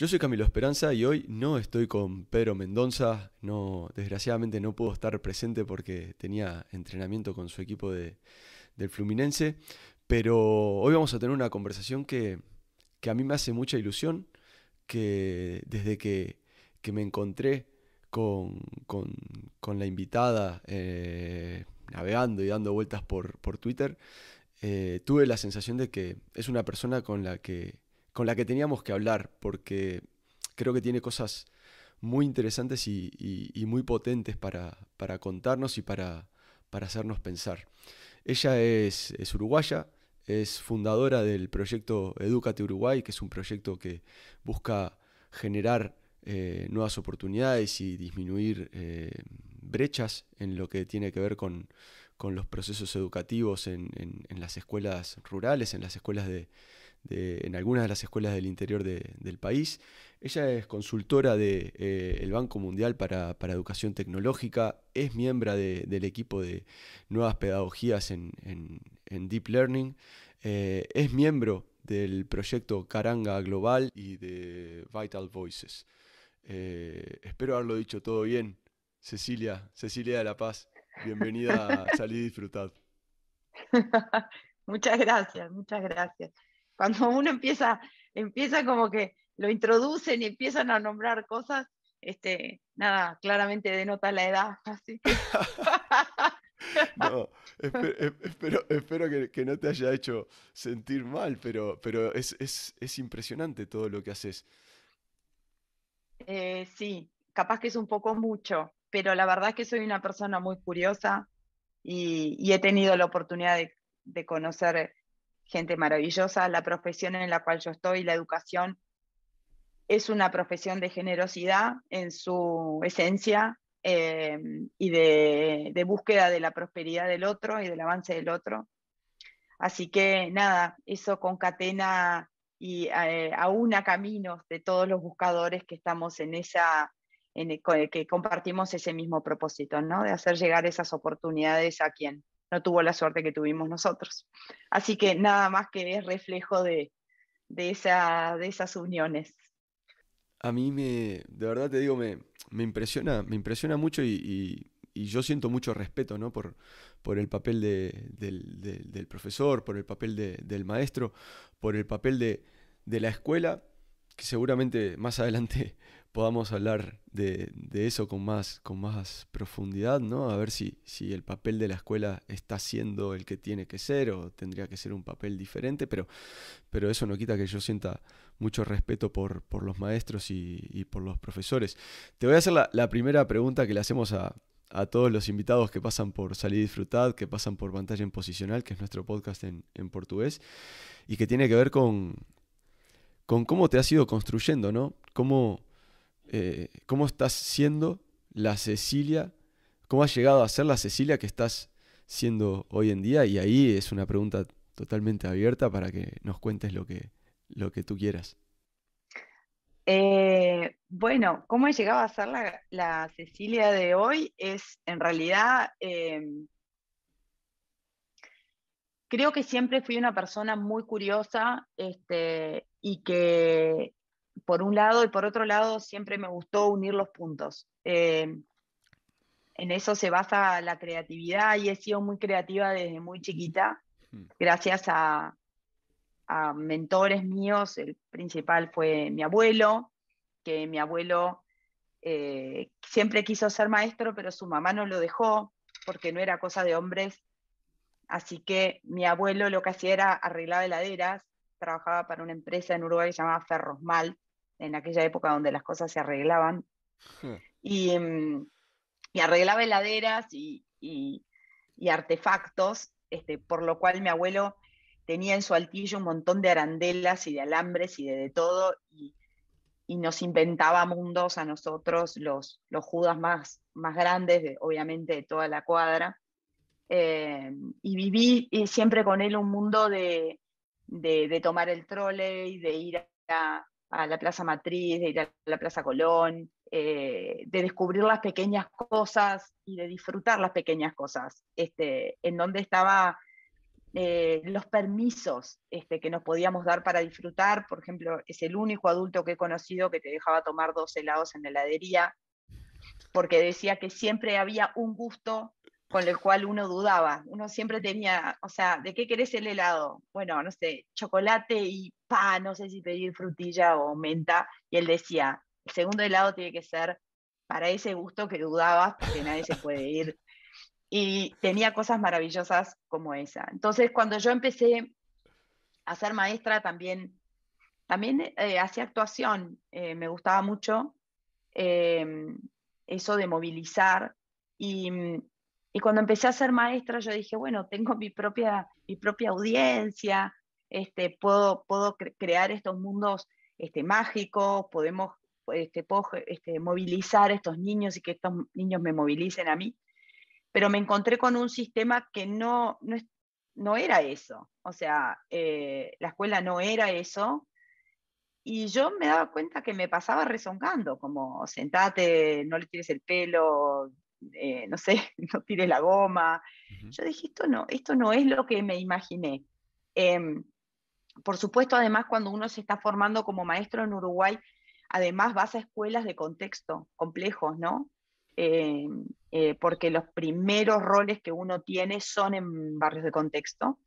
Yo soy Camilo Esperanza y hoy no estoy con Pedro Mendonza, No, desgraciadamente no puedo estar presente porque tenía entrenamiento con su equipo de, del Fluminense. Pero hoy vamos a tener una conversación que, a mí me hace mucha ilusión, que desde que, me encontré con, la invitada eh, navegando y dando vueltas por, por Twitter, eh, tuve la sensación de que es una persona con la que con la que teníamos que hablar, porque creo que tiene cosas muy interesantes y, muy potentes para, contarnos y para, para, hacernos pensar. Ella es, uruguaya, es fundadora del proyecto Educate Uruguay, que es un proyecto que busca generar eh, nuevas oportunidades y disminuir eh, brechas en lo que tiene que ver con, los procesos educativos en, las escuelas rurales, en las escuelas de, en algunas de las escuelas del interior del país. Ella es consultora del de, eh, Banco Mundial para, para, Educación Tecnológica, es miembro del equipo de nuevas pedagogías en, en, Deep Learning, eh, es miembro del proyecto Caranga Global y de Vital Voices. Eh, espero haberlo dicho todo bien. Cecilia, Cecilia de La Paz, bienvenida a Salir y Disfrutar. muchas gracias, muchas gracias. Cuando uno empieza, empieza como que lo introducen y empiezan a nombrar cosas, este, nada, claramente denota la edad. espero, que, no te haya hecho sentir mal, pero, pero es, impresionante todo lo que haces. Eh, sí, capaz que es un poco mucho, pero la verdad es que soy una persona muy curiosa y, he tenido la oportunidad de conocer gente maravillosa, la profesión en la cual yo estoy, la educación, es una profesión de generosidad en su esencia eh, y de, búsqueda de la prosperidad del otro y del avance del otro. Así que nada, eso concatena y eh, aúna caminos de todos los buscadores que estamos en esa, que compartimos ese mismo propósito, ¿no? De hacer llegar esas oportunidades a quien no tuvo la suerte que tuvimos nosotros. Así que nada más que es reflejo de, esas uniones. A mí me, de verdad te digo, me, me impresiona, me impresiona mucho y, yo siento mucho respeto ¿no? por, por el papel del, profesor, por el papel del maestro, por el papel de, de la escuela, que seguramente más adelante podamos hablar de, eso con más, con más profundidad, ¿no? A ver si, si el papel de la escuela está siendo el que tiene que ser o tendría que ser un papel diferente, pero, pero eso no quita que yo sienta mucho respeto por, los maestros y, por los profesores. Te voy a hacer la, primera pregunta que le hacemos a, todos los invitados que pasan por Salir disfrutad, que pasan por Pantalla en Posicional, que es nuestro podcast en, portugués, y que tiene que ver con, con cómo te has ido construyendo, ¿no? Cómo, eh, cómo estás siendo la Cecilia, cómo has llegado a ser la Cecilia que estás siendo hoy en día. Y ahí es una pregunta totalmente abierta para que nos cuentes lo que, lo que tú quieras. Eh, bueno, cómo he llegado a ser la, Cecilia de hoy es en realidad... Em, creo que siempre fui una persona muy curiosa este, y que por un lado, y por otro lado, siempre me gustó unir los puntos. Eh, en eso se basa la creatividad y he sido muy creativa desde muy chiquita, hmm. gracias a, mentores míos. El principal fue mi abuelo, que mi abuelo eh, siempre quiso ser maestro, pero su mamá no lo dejó porque no era cosa de hombres. Así que mi abuelo lo que hacía era arreglar heladeras, trabajaba para una empresa en Uruguay llamada se llamaba Ferrosmal, en aquella época donde las cosas se arreglaban. Hmm. Em, y, arreglaba heladeras y, artefactos, este, por lo cual mi abuelo tenía en su altillo un montón de arandelas y de alambres y de, todo, y, nos inventaba mundos a nosotros, los, los judas más, más grandes, obviamente, de toda la cuadra. Em, y viví eh, siempre con él un mundo de, de, de tomar el trole y de ir a, a la Plaza Matriz, de ir a la Plaza Colón, eh, de descubrir las pequeñas cosas y de disfrutar las pequeñas cosas, este, en donde estaba eh, los permisos este, que nos podíamos dar para disfrutar. Por ejemplo, es el único adulto que he conocido que te dejaba tomar dos helados en la heladería, porque decía que siempre había un gusto con el cual uno dudaba. Uno siempre tenía, o sea, ¿de qué querés el helado? Bueno, no sé, chocolate y pa, no sé si pedir frutilla o menta. Y él decía, el segundo helado tiene que ser para ese gusto que dudabas, porque nadie se puede ir. Y tenía cosas maravillosas como esa. Entonces, cuando yo empecé a ser maestra, también, también eh, hacía actuación. Eh, me gustaba mucho eh, eso de movilizar. Y mm, y cuando empecé a ser maestra, yo dije, bueno, tengo mi propia, propia audiencia, este, puedo, puedo crear estos mundos este, mágicos, podemos, este, puedo este, movilizar a estos niños y que estos niños me movilicen a mí. Pero me encontré con un sistema que no, no, era eso. O sea, eh, la escuela no era eso. Y yo me daba cuenta que me pasaba rezongando, como sentate, no le tires el pelo, eh, no sé, no tire la goma. Yo dije, esto no, esto no es lo que me imaginé. Em, por supuesto, además, cuando uno se está formando como maestro en Uruguay, además vas a escuelas de contexto complejos, ¿no? Em, eh, porque los primeros roles que uno tiene son en barrios de contexto,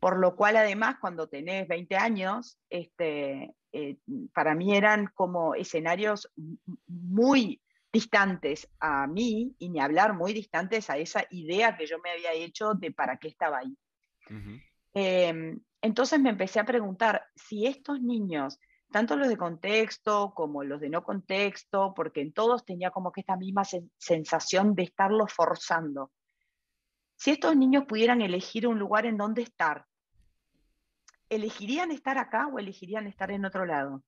por lo cual además cuando tenés 20 años, este, eh, para mí eran como escenarios muy distantes a mí y ni hablar muy distantes a esa idea que yo me había hecho de para qué estaba ahí. Em, entonces me empecé a preguntar si estos niños, tanto los de contexto como los de no contexto, porque en todos tenía como que esta misma sensación de estarlos forzando, si estos niños pudieran elegir un lugar en donde estar, ¿elegirían estar acá o elegirían estar en otro lado?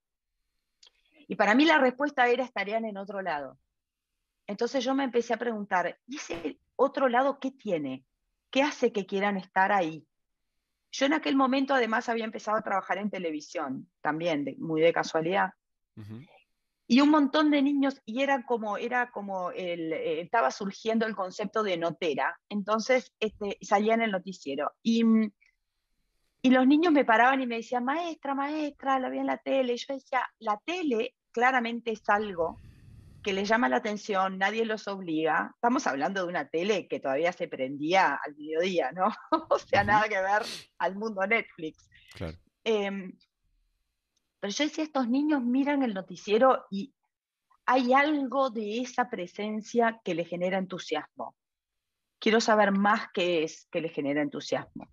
Y para mí la respuesta era estarían en otro lado. Entonces yo me empecé a preguntar, ¿y ese otro lado qué tiene? ¿Qué hace que quieran estar ahí? Yo en aquel momento además había empezado a trabajar en televisión, también, muy de casualidad. Y un montón de niños, y era como, era como eh, estaba surgiendo el concepto de notera. Entonces este, salía en el noticiero. Y, mm, y los niños me paraban y me decían, maestra, maestra, la vi en la tele. Y yo decía, la tele claramente es algo que les llama la atención, nadie los obliga. Estamos hablando de una tele que todavía se prendía al mediodía, ¿no? o sea, nada que ver al mundo Netflix. Em, pero yo decía, estos niños miran el noticiero y hay algo de esa presencia que le genera entusiasmo. Quiero saber más qué es que le genera entusiasmo.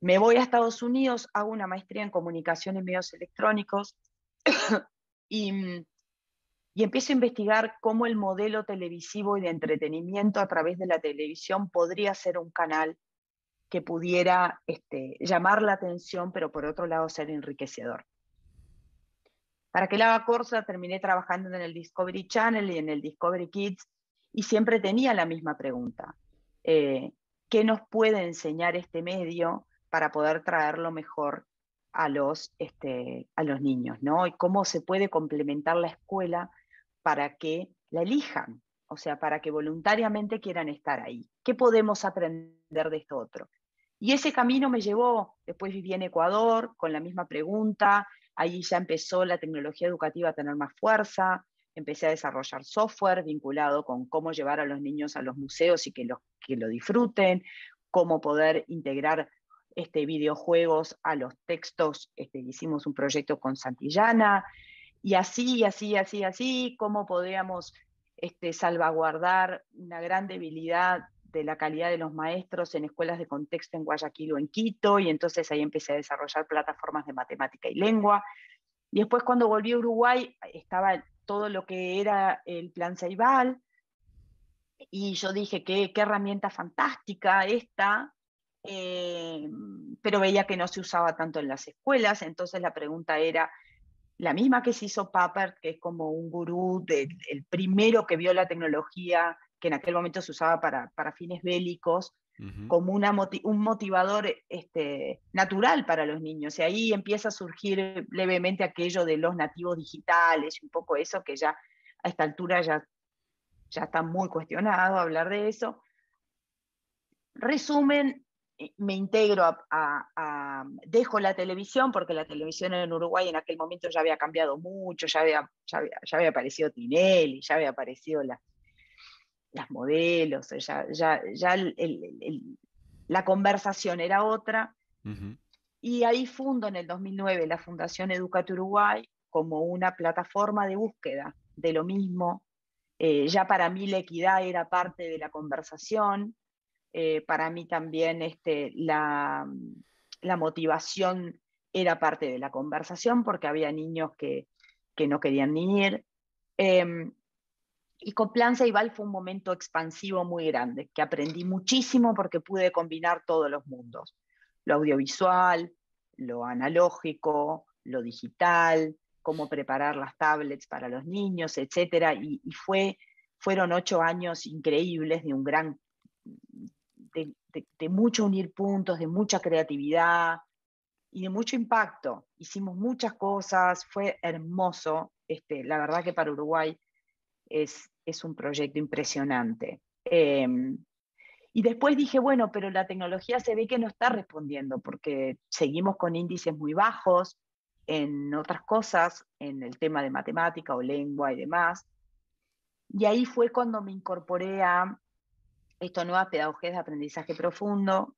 Me voy a Estados Unidos, hago una maestría en comunicación y medios electrónicos y mm, y empiezo a investigar cómo el modelo televisivo y de entretenimiento a través de la televisión podría ser un canal que pudiera este, llamar la atención, pero por otro lado ser enriquecedor. Para que la haga corsa, terminé trabajando en el Discovery Channel y en el Discovery Kids y siempre tenía la misma pregunta. Eh, ¿Qué nos puede enseñar este medio para poder traerlo mejor a los, este, a los niños? ¿no? ¿Y cómo se puede complementar la escuela para que la elijan, o sea, para que voluntariamente quieran estar ahí. ¿Qué podemos aprender de esto otro? Y ese camino me llevó, después viví en Ecuador con la misma pregunta, ahí ya empezó la tecnología educativa a tener más fuerza, empecé a desarrollar software vinculado con cómo llevar a los niños a los museos y que los que lo disfruten, cómo poder integrar este, videojuegos a los textos, este, hicimos un proyecto con Santillana, y así, así, así, así, cómo podríamos este, salvaguardar una gran debilidad de la calidad de los maestros en escuelas de contexto en Guayaquil o en Quito, y entonces ahí empecé a desarrollar plataformas de matemática y lengua. Y después cuando volví a Uruguay estaba todo lo que era el plan Ceibal, y yo dije, qué, qué herramienta fantástica esta, eh, pero veía que no se usaba tanto en las escuelas, entonces la pregunta era, la misma que se hizo Papert, que es como un gurú, el primero que vio la tecnología que en aquel momento se usaba para, fines bélicos, como un motivador este, natural para los niños. Y ahí empieza a surgir levemente aquello de los nativos digitales, un poco eso que ya a esta altura ya, ya está muy cuestionado hablar de eso. Resumen, eh, me integro a, um, dejo la televisión, porque la televisión en Uruguay en aquel momento ya había cambiado mucho, ya había, ya había, aparecido Tinelli, ya había aparecido la, las modelos, ya, la conversación era otra. Y ahí fundo en el 2009 la Fundación Educate Uruguay como una plataforma de búsqueda de lo mismo. Eh, ya para mí la equidad era parte de la conversación eh, para mí también este, la, motivación era parte de la conversación porque había niños que, no querían ni ir. Em, y con Plan Ceibal fue un momento expansivo muy grande, que aprendí muchísimo porque pude combinar todos los mundos, lo audiovisual, lo analógico, lo digital, cómo preparar las tablets para los niños, etc. Y, fue, fueron ocho años increíbles de un gran de, mucho unir puntos, de mucha creatividad y de mucho impacto. Hicimos muchas cosas, fue hermoso. Este, la verdad que para Uruguay es, es un proyecto impresionante. Em, y después dije, bueno, pero la tecnología se ve que no está respondiendo porque seguimos con índices muy bajos en otras cosas, en el tema de matemática o lengua y demás. Y ahí fue cuando me incorporé a esto nuevas pedagogías de aprendizaje profundo,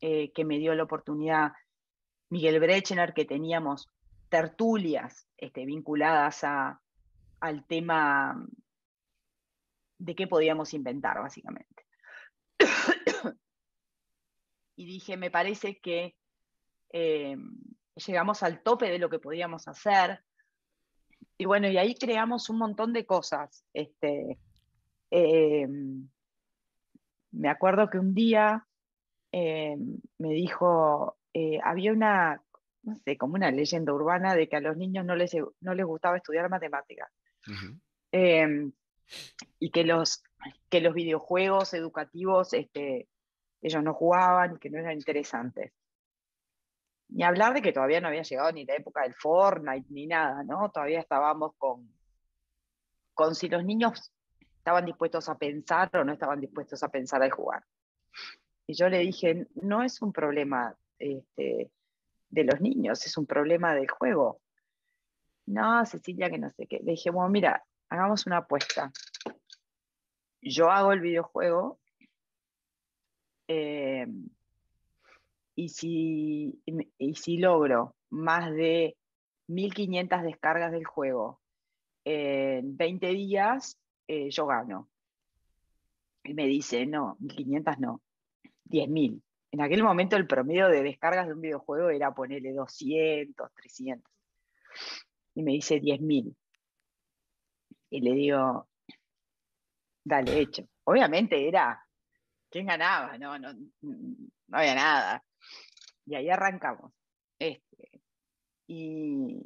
eh, que me dio la oportunidad Miguel Brechner, que teníamos tertulias este, vinculadas al tema de qué podíamos inventar, básicamente. y dije, me parece que eh, llegamos al tope de lo que podíamos hacer. Y bueno, y ahí creamos un montón de cosas. Este, eh, me acuerdo que un día eh, me dijo, eh, había una, como una leyenda urbana de que a los niños no les, no les gustaba estudiar matemáticas. Eh, y que los, que los videojuegos educativos este, ellos no jugaban, que no eran interesantes. Ni hablar de que todavía no había llegado ni la época del Fortnite ni nada, ¿no? Todavía estábamos con, con si los niños estaban dispuestos a pensar o no estaban dispuestos a pensar al jugar. Y yo le dije, no es un problema este, de los niños, es un problema del juego. No, Cecilia, que no sé qué. Le dije, bueno, mira, hagamos una apuesta. Yo hago el videojuego eh, y, si, y si logro más de 1500 descargas del juego en 20 días, eh, yo gano. Y me dice, no, 1500 no, 10.000. En aquel momento el promedio de descargas de un videojuego era ponerle 200, 300. Y me dice 10.000. Y le digo, dale, hecho. Obviamente era, ¿quién ganaba? No, había nada. Y ahí arrancamos. Este, y,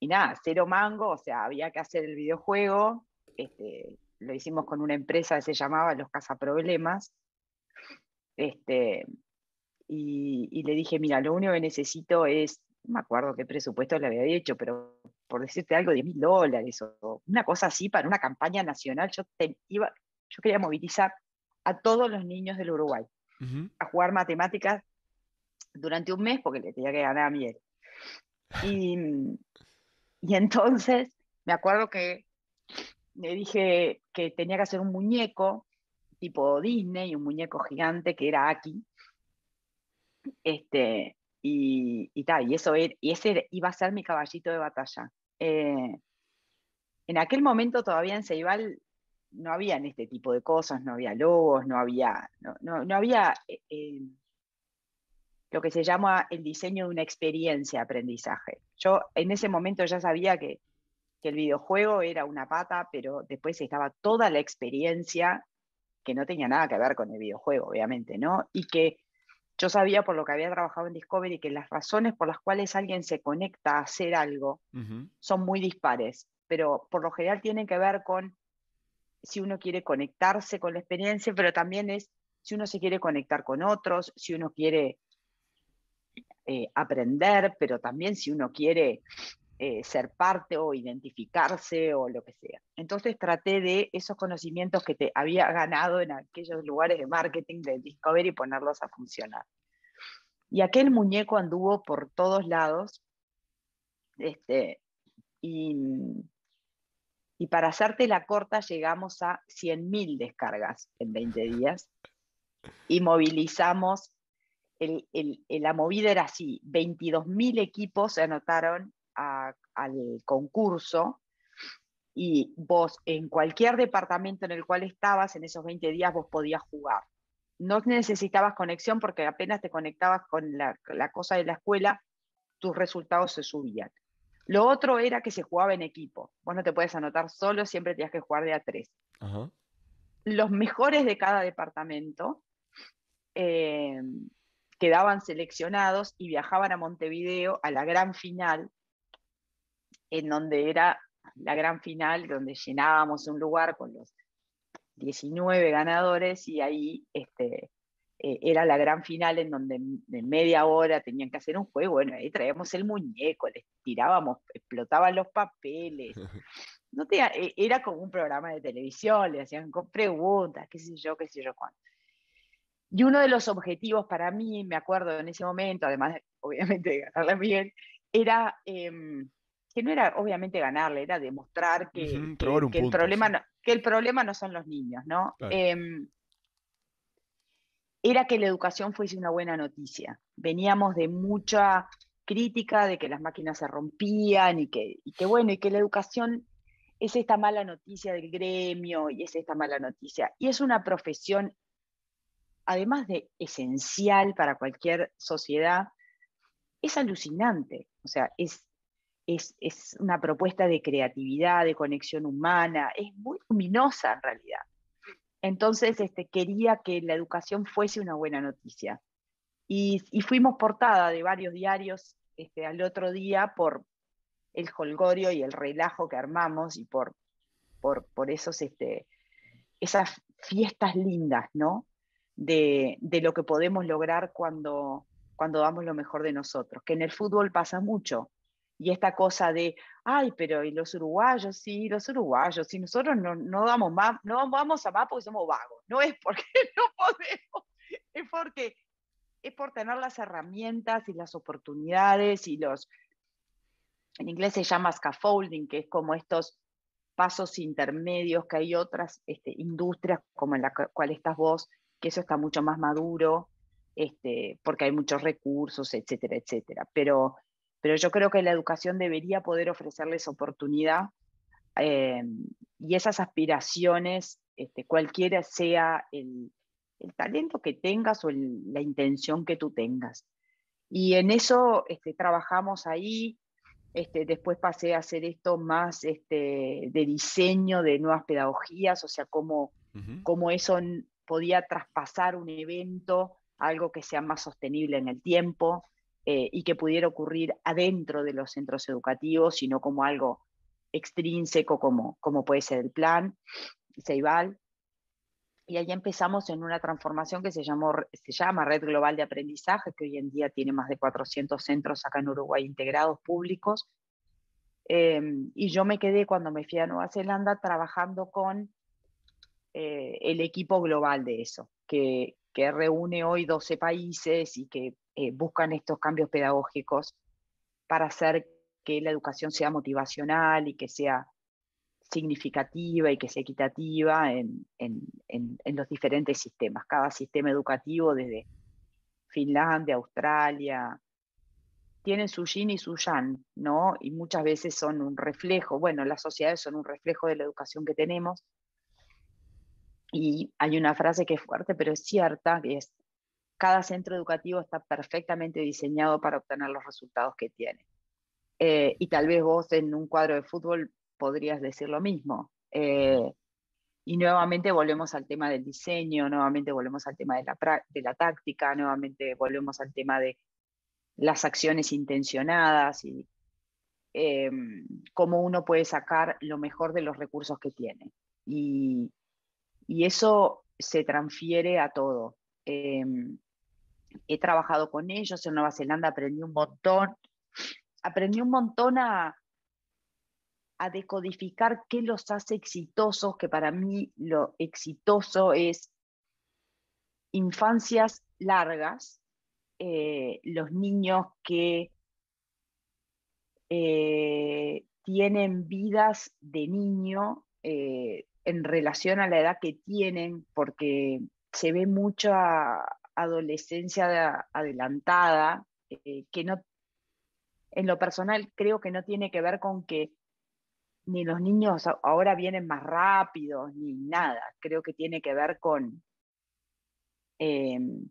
y nada, cero mango, o sea, había que hacer el videojuego, este, lo hicimos con una empresa que se llamaba Los Cazaproblemas. Este, y, le dije, mira, lo único que necesito es, no me acuerdo qué presupuesto le había dicho, pero por decirte algo, de mil dólares o una cosa así para una campaña nacional. Yo, quería movilizar a todos los niños del Uruguay a jugar matemáticas durante un mes porque le tenía que ganar a Miguel. y entonces me acuerdo que le dije que tenía que hacer un muñeco tipo Disney, un muñeco gigante que era aquí Este, y, tal, y eso e, y ese iba a ser mi caballito de batalla. Eh, en aquel momento todavía en Ceibal no habían este tipo de cosas, no había logos, no había, no, había eh, eh, lo que se llama el diseño de una experiencia de aprendizaje. Yo en ese momento ya sabía que que el videojuego era una pata, pero después estaba toda la experiencia que no tenía nada que ver con el videojuego, obviamente, ¿no? Y que yo sabía por lo que había trabajado en Discovery que las razones por las cuales alguien se conecta a hacer algo son muy dispares, pero por lo general tienen que ver con si uno quiere conectarse con la experiencia, pero también es si uno se quiere conectar con otros, si uno quiere eh, aprender, pero también si uno quiere eh, ser parte o identificarse o lo que sea. Entonces traté de esos conocimientos que te había ganado en aquellos lugares de marketing de Discovery y ponerlos a funcionar. Y aquel muñeco anduvo por todos lados. Este, y, para hacerte la corta, llegamos a 100.000 descargas en 20 días y movilizamos. El, la movida era así: 22.000 equipos se anotaron al concurso y vos en cualquier departamento en el cual estabas, en esos 20 días vos podías jugar. No necesitabas conexión porque apenas te conectabas con la, cosa de la escuela, tus resultados se subían. Lo otro era que se jugaba en equipo. Vos no te puedes anotar solo, siempre tenías que jugar de a tres. Los mejores de cada departamento eh, quedaban seleccionados y viajaban a Montevideo a la gran final en donde era la gran final, donde llenábamos un lugar con los 19 ganadores y ahí este, eh, era la gran final en donde de media hora tenían que hacer un juego. Bueno, ahí traíamos el muñeco, les tirábamos, explotaban los papeles. No e, era como un programa de televisión, le hacían preguntas, qué sé yo, qué sé yo cuánto. Y uno de los objetivos para mí, me acuerdo en ese momento, además obviamente de ganarle era em, que no era obviamente ganarle, era demostrar que, el problema no, que el problema no son los niños, ¿no? Em, era que la educación fuese una buena noticia. Veníamos de mucha crítica de que las máquinas se rompían y que, y que bueno, y que la educación es esta mala noticia del gremio y es esta mala noticia. Y es una profesión, además de esencial para cualquier sociedad, es alucinante. O sea, es, es, una propuesta de creatividad, de conexión humana, es muy luminosa en realidad. Entonces este, quería que la educación fuese una buena noticia. Y, fuimos portada de varios diarios este, al otro día por el holgorio y el relajo que armamos y por, por, por esos, este, esas fiestas lindas, ¿no? De, lo que podemos lograr cuando, cuando damos lo mejor de nosotros, que en el fútbol pasa mucho y esta cosa de, ay, pero y los uruguayos, sí, los uruguayos, si nosotros no, no damos más, no vamos a más porque somos vagos, no es porque no podemos, es porque es por tener las herramientas y las oportunidades y los, en inglés se llama scaffolding, que es como estos pasos intermedios que hay otras este, industrias como en la cual estás vos, que eso está mucho más maduro, este, porque hay muchos recursos, etcétera, etcétera. Pero pero yo creo que la educación debería poder ofrecerles oportunidad em, y esas aspiraciones, este, cualquiera sea el, talento que tengas o la intención que tú tengas. Y en eso este, trabajamos ahí. Este, después pasé a hacer esto más de diseño de nuevas pedagogías, o sea, cómo, cómo eso podía traspasar un evento, algo que sea más sostenible en el tiempo. Eh, y que pudiera ocurrir adentro de los centros educativos, sino como algo extrínseco como, como puede ser el plan, Ceibal. Y ahí empezamos en una transformación que se, llamó, se llama Red Global de Aprendizaje, que hoy en día tiene más de 400 centros acá en Uruguay integrados públicos. Em, y yo me quedé cuando me fui a Nueva Zelanda trabajando con eh, el equipo global de eso, que, que reúne hoy 12 países y que eh, buscan estos cambios pedagógicos para hacer que la educación sea motivacional y que sea significativa y que sea equitativa en, los diferentes sistemas. Cada sistema educativo, desde Finlandia, Australia, tienen su yin y su yang, ¿no? Y muchas veces son un reflejo, bueno, las sociedades son un reflejo de la educación que tenemos, y hay una frase que es fuerte, pero es cierta, que es, cada centro educativo está perfectamente diseñado para obtener los resultados que tiene. Eh, y tal vez vos en un cuadro de fútbol podrías decir lo mismo. Eh, y nuevamente volvemos al tema del diseño, nuevamente volvemos al tema de la, de la táctica, nuevamente volvemos al tema de las acciones intencionadas y em, cómo uno puede sacar lo mejor de los recursos que tiene. Y, y eso se transfiere a todo. Em, he trabajado con ellos en Nueva Zelanda, aprendí un montón. Aprendí un montón a, a decodificar qué los hace exitosos, que para mí lo exitoso es infancias largas, eh, los niños que eh, tienen vidas de niño, eh, en relación a la edad que tienen, porque se ve mucha adolescencia adelantada, eh, que no, en lo personal creo que no tiene que ver con que ni los niños ahora vienen más rápidos, ni nada, creo que tiene que ver con em,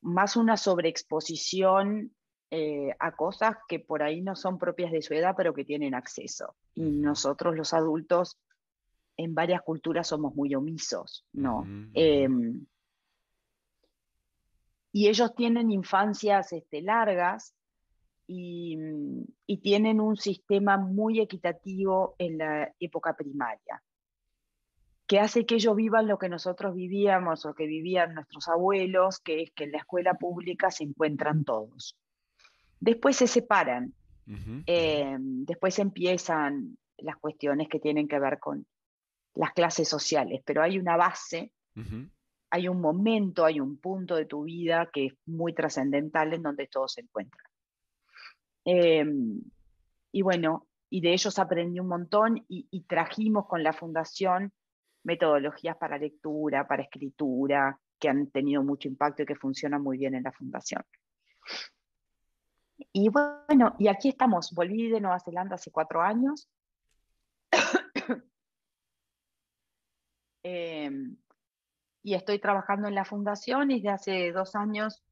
más una sobreexposición eh, a cosas que por ahí no son propias de su edad, pero que tienen acceso. Y nosotros los adultos en varias culturas somos muy omisos, ¿no? Em, y ellos tienen infancias este, largas y, y, tienen un sistema muy equitativo en la época primaria, que hace que ellos vivan lo que nosotros vivíamos o que vivían nuestros abuelos, que es que en la escuela pública se encuentran todos. Después se separan, eh, después empiezan las cuestiones que tienen que ver con las clases sociales, pero hay una base, hay un momento, hay un punto de tu vida que es muy trascendental en donde todo se encuentra em, y bueno, y de ellos aprendí un montón y, y, trajimos con la fundación metodologías para lectura, para escritura, que han tenido mucho impacto y que funcionan muy bien en la fundación. Y bueno, y aquí estamos. Volví de Nueva Zelanda hace cuatro años. Em, y estoy trabajando en la fundación y desde hace dos años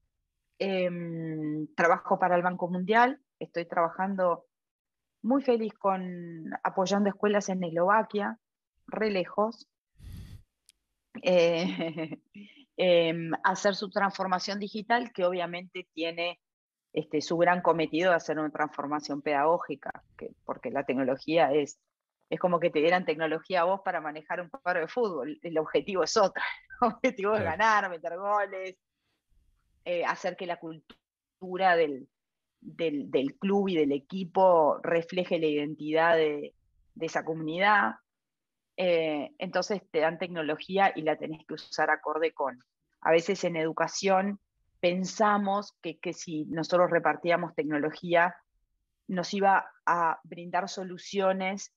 em, trabajo para el Banco Mundial. Estoy trabajando muy feliz con apoyando escuelas en Eslovaquia, re lejos, eh, em, hacer su transformación digital que obviamente tiene este, su gran cometido de hacer una transformación pedagógica, porque la tecnología es, es como que te dieran tecnología a vos para manejar un paro de fútbol, el objetivo es otro, el objetivo es ganar, meter goles, eh, hacer que la cultura del, club y del equipo refleje la identidad de, esa comunidad. Eh, entonces te dan tecnología y la tenés que usar acorde con. A veces en educación pensamos que, si nosotros repartíamos tecnología, nos iba a brindar soluciones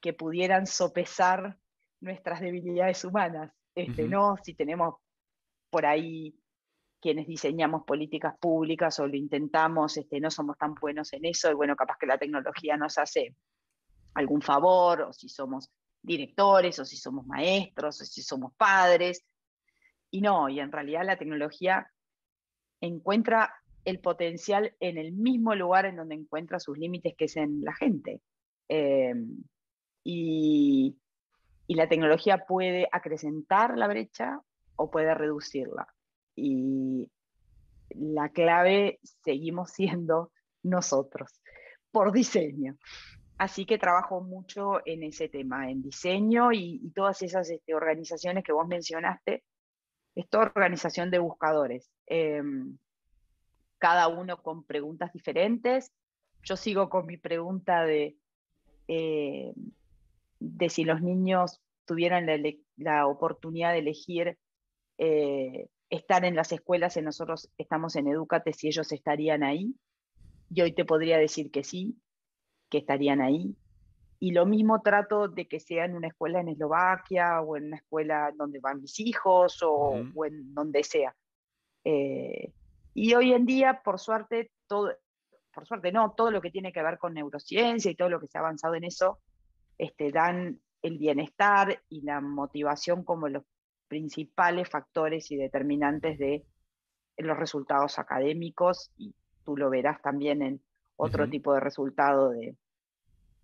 que pudieran sopesar nuestras debilidades humanas. Este, ¿no? Si tenemos por ahí quienes diseñamos políticas públicas o lo intentamos, este, no somos tan buenos en eso, y bueno, capaz que la tecnología nos hace algún favor, o si somos directores, o si somos maestros, o si somos padres. Y no, y en realidad la tecnología encuentra el potencial en el mismo lugar en donde encuentra sus límites, que es en la gente. Eh, y, la tecnología puede acrecentar la brecha o puede reducirla. Y la clave seguimos siendo nosotros, por diseño. Así que trabajo mucho en ese tema, en diseño y, todas esas este, organizaciones que vos mencionaste, esta organización de buscadores Em, cada uno con preguntas diferentes. Yo sigo con mi pregunta de, eh, de si los niños tuvieran la, oportunidad de elegir eh, estar en las escuelas, en nosotros estamos en Educate, si ellos estarían ahí. Y hoy te podría decir que sí, que estarían ahí. Y lo mismo trato de que sea en una escuela en Eslovaquia o en una escuela donde van mis hijos o, o en donde sea. Eh, y hoy en día, por suerte, todo, por suerte no, todo lo que tiene que ver con neurociencia y todo lo que se ha avanzado en eso, este, dan el bienestar y la motivación como los principales factores y determinantes de los resultados académicos y tú lo verás también en otro tipo de resultado de,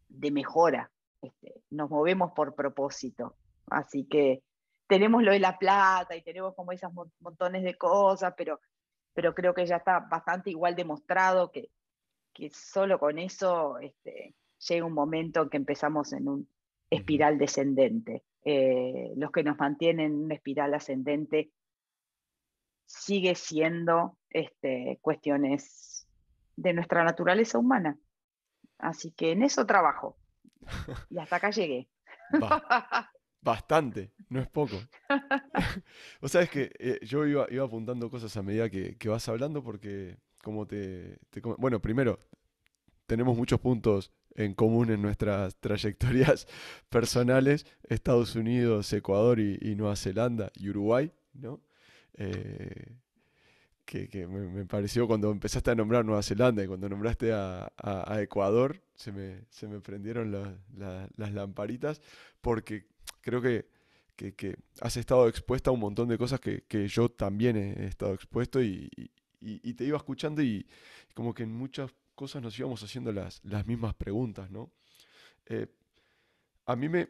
mejora. Este, nos movemos por propósito. Así que tenemos lo de la plata y tenemos como esas montones de cosas, pero, pero creo que ya está bastante igual demostrado que, solo con eso este, llega un momento en que empezamos en un espiral descendente. Eh, los que nos mantienen en una espiral ascendente sigue siendo este, cuestiones de nuestra naturaleza humana. Así que en eso trabajo. Y hasta acá llegué. Bastante, no es poco. o sea, es que eh, yo iba, iba, apuntando cosas a medida que, vas hablando porque, como te, Bueno, primero, tenemos muchos puntos en común en nuestras trayectorias personales, Estados Unidos, Ecuador y, Nueva Zelanda y Uruguay, ¿no? Eh, que, me, pareció cuando empezaste a nombrar Nueva Zelanda y cuando nombraste a, Ecuador, se me, se prendieron las lamparitas, porque creo que, has estado expuesta a un montón de cosas que, yo también he estado expuesto y, te iba escuchando y como que en muchas cosas nos íbamos haciendo las, las mismas preguntas, ¿no? Eh, a mí me,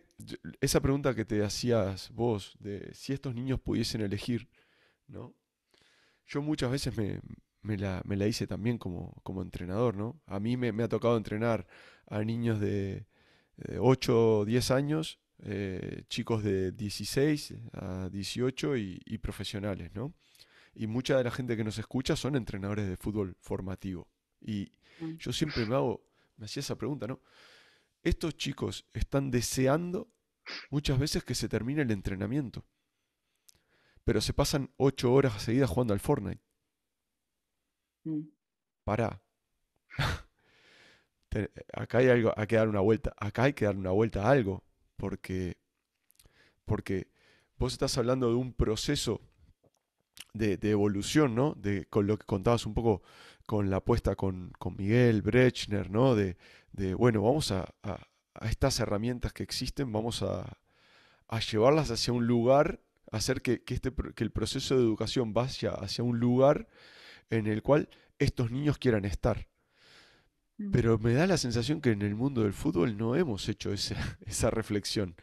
esa pregunta que te hacías vos, de si estos niños pudiesen elegir, ¿no? Yo muchas veces me, la, hice también como, entrenador, ¿no? A mí me, ha tocado entrenar a niños de, de 8 o 10 años eh, chicos de 16 a 18 y, profesionales, ¿no? Y mucha de la gente que nos escucha son entrenadores de fútbol formativo. Y mm. yo siempre me hago, me hacía esa pregunta, ¿no? Estos chicos están deseando muchas veces que se termine el entrenamiento, pero se pasan ocho horas a seguidas jugando al Fortnite. Mm. para acá hay algo, hay que dar una vuelta, acá hay que dar una vuelta a algo porque, porque vos estás hablando de un proceso de, evolución, ¿no? De, con lo que contabas un poco con la apuesta con, Miguel Brechner, ¿no? De, bueno, vamos a, estas herramientas que existen, vamos a, llevarlas hacia un lugar, hacer que, este que el proceso de educación vaya hacia un lugar en el cual estos niños quieran estar. Mm. Pero me da la sensación que en el mundo del fútbol no hemos hecho esa, reflexión.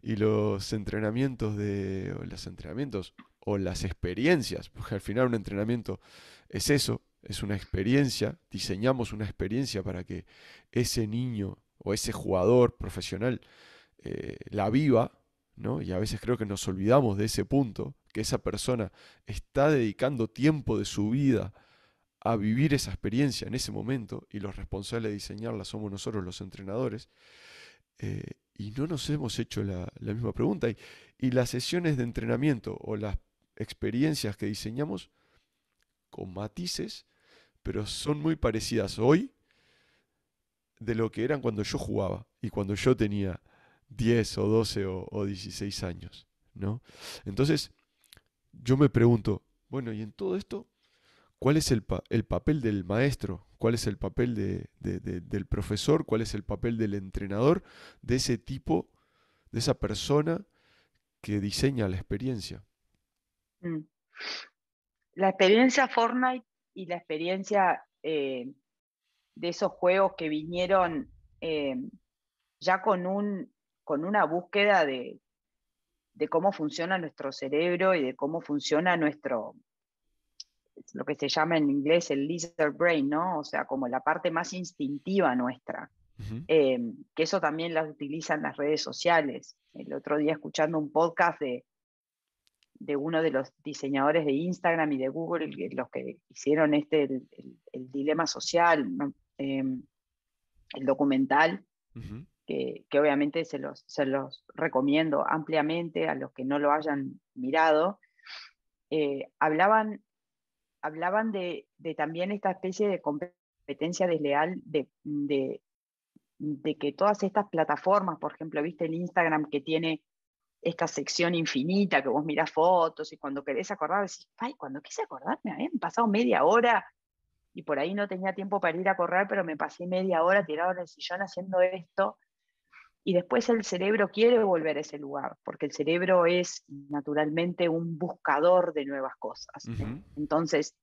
Y los entrenamientos de. O entrenamientos o las experiencias, porque al final un entrenamiento es eso, es una experiencia, diseñamos una experiencia para que ese niño o ese jugador profesional eh, la viva, ¿no? Y a veces creo que nos olvidamos de ese punto, que esa persona está dedicando tiempo de su vida a vivir esa experiencia en ese momento y los responsables de diseñarla somos nosotros los entrenadores. Eh, y no nos hemos hecho la, misma pregunta. Y, las sesiones de entrenamiento o las experiencias que diseñamos con matices, pero son muy parecidas hoy de lo que eran cuando yo jugaba y cuando yo tenía 10 o 12 o, o 16 años. ¿no? Entonces, yo me pregunto, bueno, ¿y en todo esto cuál es el, papel del maestro, cuál es el papel del profesor, cuál es el papel del entrenador, de ese tipo, de esa persona que diseña la experiencia. Mm. La experiencia Fortnite y la experiencia eh, de esos juegos que vinieron eh, ya con, un, con una búsqueda de cómo funciona nuestro cerebro y de cómo funciona nuestro, lo que se llama en inglés el lizard brain, ¿no? O sea, como la parte más instintiva nuestra. Em, que eso también las utilizan las redes sociales. El otro día escuchando un podcast de, de uno de los diseñadores de Instagram y de Google, los que hicieron este, el, dilema social, em, el documental, que, que, obviamente se los, los recomiendo ampliamente a los que no lo hayan mirado, eh, hablaban hablaban de, también esta especie de competencia desleal de, que todas estas plataformas, por ejemplo, viste el Instagram que tiene esta sección infinita que vos mirás fotos y cuando querés acordar decís, ay, cuando quise acordarme, han pasado media hora y por ahí no tenía tiempo para ir a correr, pero me pasé media hora tirado en el sillón haciendo esto y después el cerebro quiere volver a ese lugar, porque el cerebro es naturalmente un buscador de nuevas cosas. Entonces,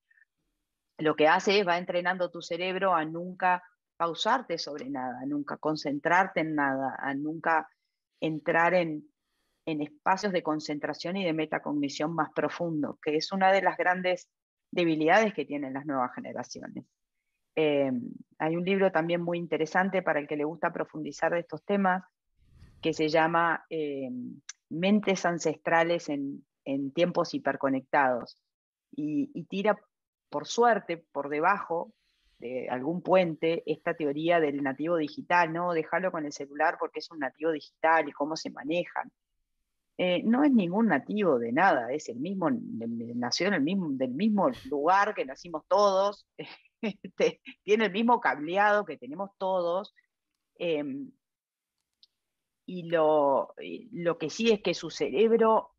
lo que hace es va entrenando tu cerebro a nunca pausarte sobre nada, a nunca concentrarte en nada, a nunca entrar en, espacios de concentración y de metacognición más profundo, que es una de las grandes debilidades que tienen las nuevas generaciones. Em, hay un libro también muy interesante para el que le gusta profundizar de estos temas, que se llama eh, Mentes Ancestrales en, Tiempos Hiperconectados y, tira, por suerte, por debajo de algún puente esta teoría del nativo digital, ¿no? Dejarlo con el celular porque es un nativo digital y cómo se manejan. Eh, no es ningún nativo de nada, es el mismo, nació en el mismo, del mismo lugar que nacimos todos, este, tiene el mismo cableado que tenemos todos, em, y lo, que sí es que su cerebro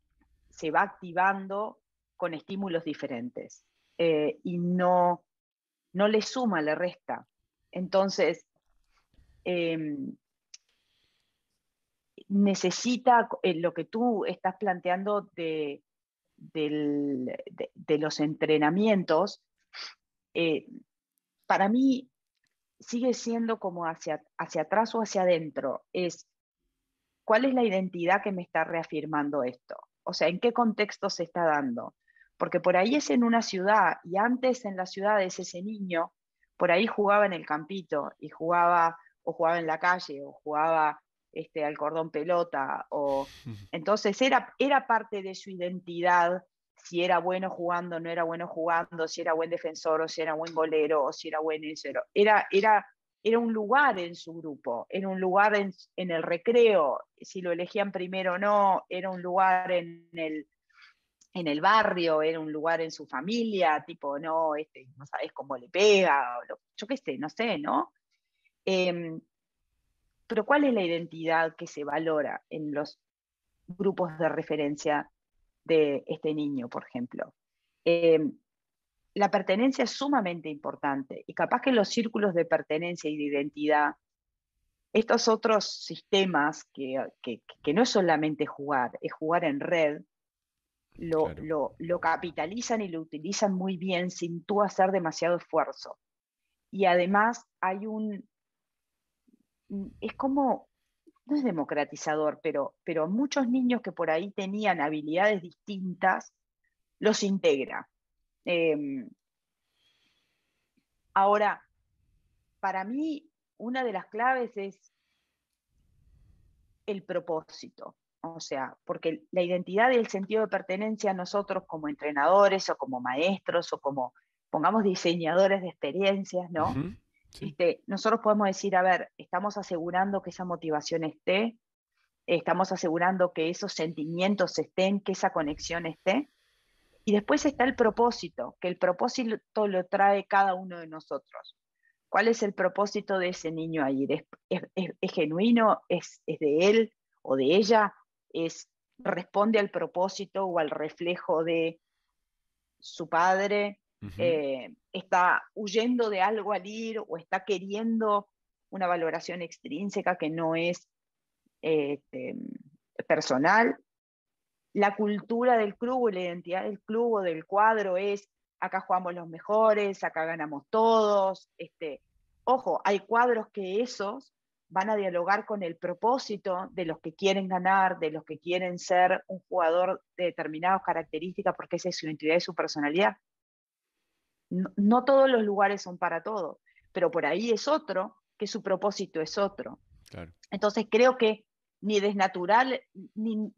se va activando con estímulos diferentes eh, y no, no le suma, le resta. Entonces, em, necesita eh, lo que tú estás planteando de, de, los entrenamientos, eh, para mí sigue siendo como hacia, hacia atrás o hacia adentro. Es ¿cuál es la identidad que me está reafirmando esto? O sea, ¿en qué contexto se está dando? Porque por ahí es en una ciudad y antes en las ciudades ese niño, por ahí jugaba en el campito y jugaba o jugaba en la calle o jugaba este, al cordón pelota o entonces era, era parte de su identidad si era bueno jugando, no era bueno jugando, si era buen defensor o si era buen golero o si era buen eso. Era, era era un lugar en su grupo, era un lugar en, el recreo, si lo elegían primero o no, era un lugar en el, en el barrio, era un lugar en su familia, tipo, no, este, no sabes cómo le pega, yo qué sé, no sé, ¿no? Em, pero ¿cuál es la identidad que se valora en los grupos de referencia de este niño, por ejemplo? Em, la pertenencia es sumamente importante y capaz que los círculos de pertenencia y de identidad, estos otros sistemas que, que, no es solamente jugar, es jugar en red, lo, capitalizan y lo utilizan muy bien sin tú hacer demasiado esfuerzo. Y además hay un, es como, no es democratizador, pero, pero muchos niños que por ahí tenían habilidades distintas, los integra Em, ahora, para mí, una de las claves es el propósito. O sea, porque la identidad y el sentido de pertenencia a nosotros como entrenadores o como maestros o como, pongamos, diseñadores de experiencias, ¿no? Este, nosotros podemos decir, a ver, estamos asegurando que esa motivación esté, estamos asegurando que esos sentimientos estén, que esa conexión esté. Y después está el propósito, que el propósito lo trae cada uno de nosotros. ¿Cuál es el propósito de ese niño ahí? ¿Es, es, genuino? ¿Es, de él o de ella? ¿Es, ¿Responde al propósito o al reflejo de su padre? Eh, ¿Está huyendo de algo al ir o está queriendo una valoración extrínseca que no es este, personal? la cultura del club o la identidad del club o del cuadro es acá jugamos los mejores, acá ganamos todos. Este, ojo, hay cuadros que esos van a dialogar con el propósito de los que quieren ganar, de los que quieren ser un jugador de determinadas características, porque esa es su identidad y su personalidad. No, todos los lugares son para todos, pero por ahí es otro, que su propósito es otro. Entonces creo que ni,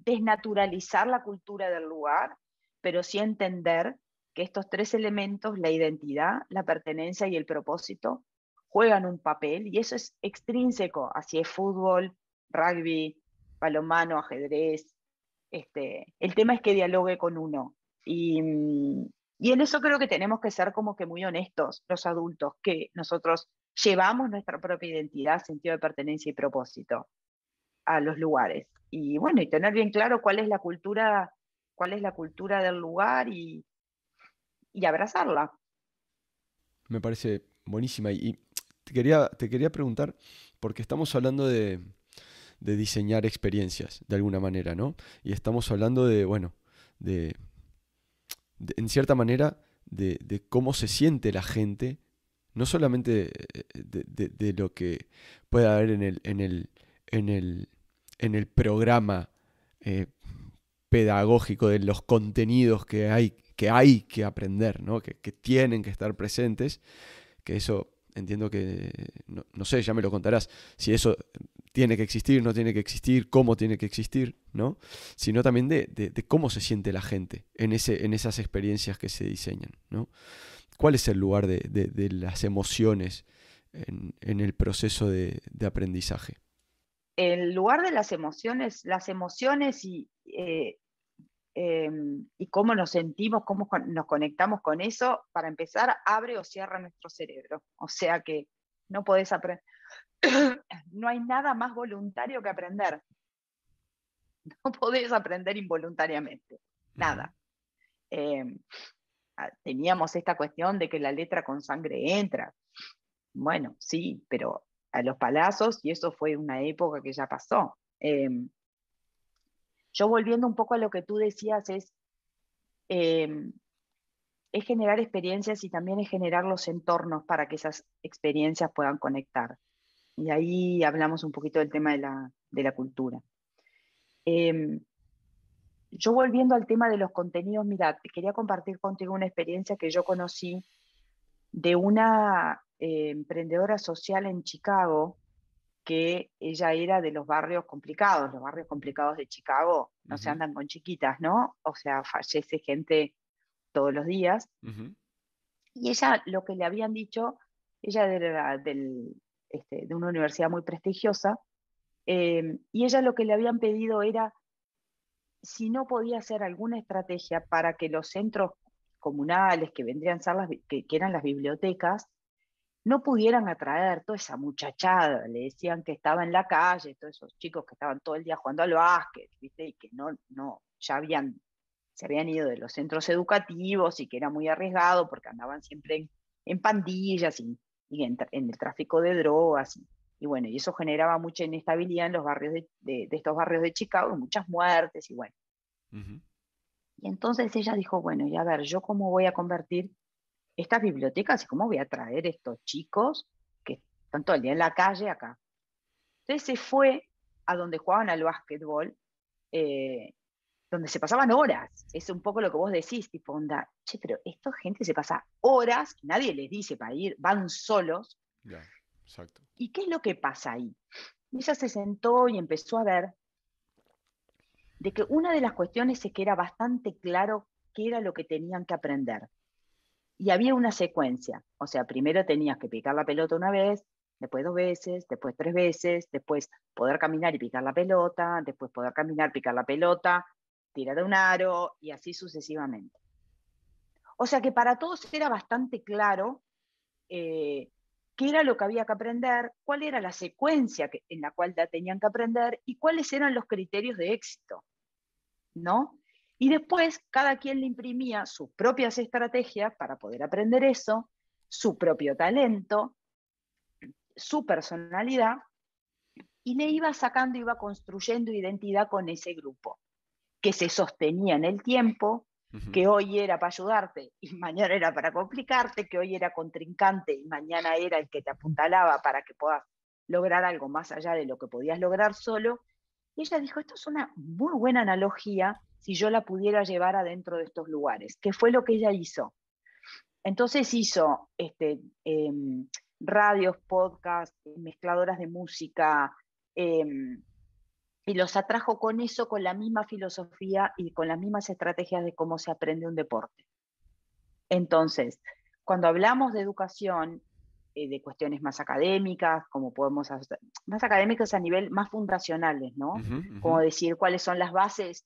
desnaturalizar la cultura del lugar, pero sí entender que estos tres elementos, la identidad, la pertenencia y el propósito, juegan un papel y eso es extrínseco, así es fútbol, rugby, palomano, ajedrez. Este, el tema es que dialogue con uno. y en eso creo que tenemos que ser como que muy honestos los adultos, que nosotros llevamos nuestra propia identidad, sentido de pertenencia y propósito a los lugares. Y bueno, y tener bien claro cuál es la cultura, cuál es la cultura del lugar y, y abrazarla. Me parece buenísima. Y te quería, te quería preguntar, porque estamos hablando de, de diseñar experiencias, de alguna manera, ¿no? Y estamos hablando de, bueno, de, en cierta manera, de, de, cómo se siente la gente, no solamente eh, de, lo que puede haber en el, en el, en el en el programa eh, pedagógico de los contenidos que hay que, hay que aprender, ¿no? que, tienen que estar presentes, que eso entiendo que, no, sé, ya me lo contarás, si eso tiene que existir, no tiene que existir, cómo tiene que existir, ¿no? Sino también de, cómo se siente la gente en, ese, en esas experiencias que se diseñan, ¿Cuál es el lugar de, las emociones en el proceso de aprendizaje? en lugar de las emociones, las emociones y, eh, em, y cómo nos sentimos, cómo nos conectamos con eso, para empezar, abre o cierra nuestro cerebro. O sea que no podés aprender. no hay nada más voluntario que aprender. No podés aprender involuntariamente. Nada. Em, ah, teníamos esta cuestión de que la letra con sangre entra. Bueno, sí, pero a los palazos y eso fue una época que ya pasó. Em, yo volviendo un poco a lo que tú decías, es, em, es generar experiencias y también es generar los entornos para que esas experiencias puedan conectar. Y ahí hablamos un poquito del tema de la, cultura. Em, yo volviendo al tema de los contenidos, mira, quería compartir contigo una experiencia que yo conocí de una eh, emprendedora social en Chicago, que ella era de los barrios complicados, los barrios complicados de Chicago no se andan con chiquitas, ¿no? O sea, fallece gente todos los días. Y ella, lo que le habían dicho, ella era este, de una universidad muy prestigiosa, eh, y ella lo que le habían pedido era si no podía hacer alguna estrategia para que los centros comunales, que vendrían a que eran las bibliotecas, no pudieran atraer toda esa muchachada, le decían que estaba en la calle, todos esos chicos que estaban todo el día jugando al básquet, y que no, no, ya habían, se habían ido de los centros educativos y que era muy arriesgado porque andaban siempre en, pandillas y, en, el tráfico de drogas. Y, bueno, y eso generaba mucha inestabilidad en los barrios de, estos barrios de Chicago, muchas muertes y bueno. Y entonces ella dijo, bueno, y a ver, ¿yo cómo voy a convertir estas bibliotecas y cómo voy a traer estos chicos que están todo el día en la calle acá. Entonces se fue a donde jugaban al básquetbol, eh, donde se pasaban horas. Es un poco lo que vos decís, tipo, onda, che, pero esta gente se pasa horas, nadie les dice para ir, van solos. Ya, exacto. ¿Y qué es lo que pasa ahí? ella se sentó y empezó a ver de que una de las cuestiones es que era bastante claro qué era lo que tenían que aprender y había una secuencia. O sea, primero tenías que picar la pelota una vez, después dos veces, después tres veces, después poder caminar y picar la pelota, después poder caminar, picar la pelota, tirar de un aro y así sucesivamente. O sea que para todos era bastante claro eh, qué era lo que había que aprender, cuál era la secuencia en la cual la tenían que aprender y cuáles eran los criterios de éxito. ¿No? Y después cada quien le imprimía sus propias estrategias para poder aprender eso, su propio talento, su personalidad, y le iba sacando, iba construyendo identidad con ese grupo, que se sostenía en el tiempo, que hoy era para ayudarte y mañana era para complicarte, que hoy era contrincante y mañana era el que te apuntalaba para que puedas lograr algo más allá de lo que podías lograr solo. Y ella dijo, esto es una muy buena analogía si yo la pudiera llevar adentro de estos lugares, ¿Qué fue lo que ella hizo. Entonces hizo este, em, radios, podcasts, mezcladoras de música, em, y los atrajo con eso, con la misma filosofía y con las mismas estrategias de cómo se aprende un deporte. Entonces, cuando hablamos de educación, eh, de cuestiones más académicas, como podemos hacer, más académicas a nivel más fundacionales, ¿no? Como decir cuáles son las bases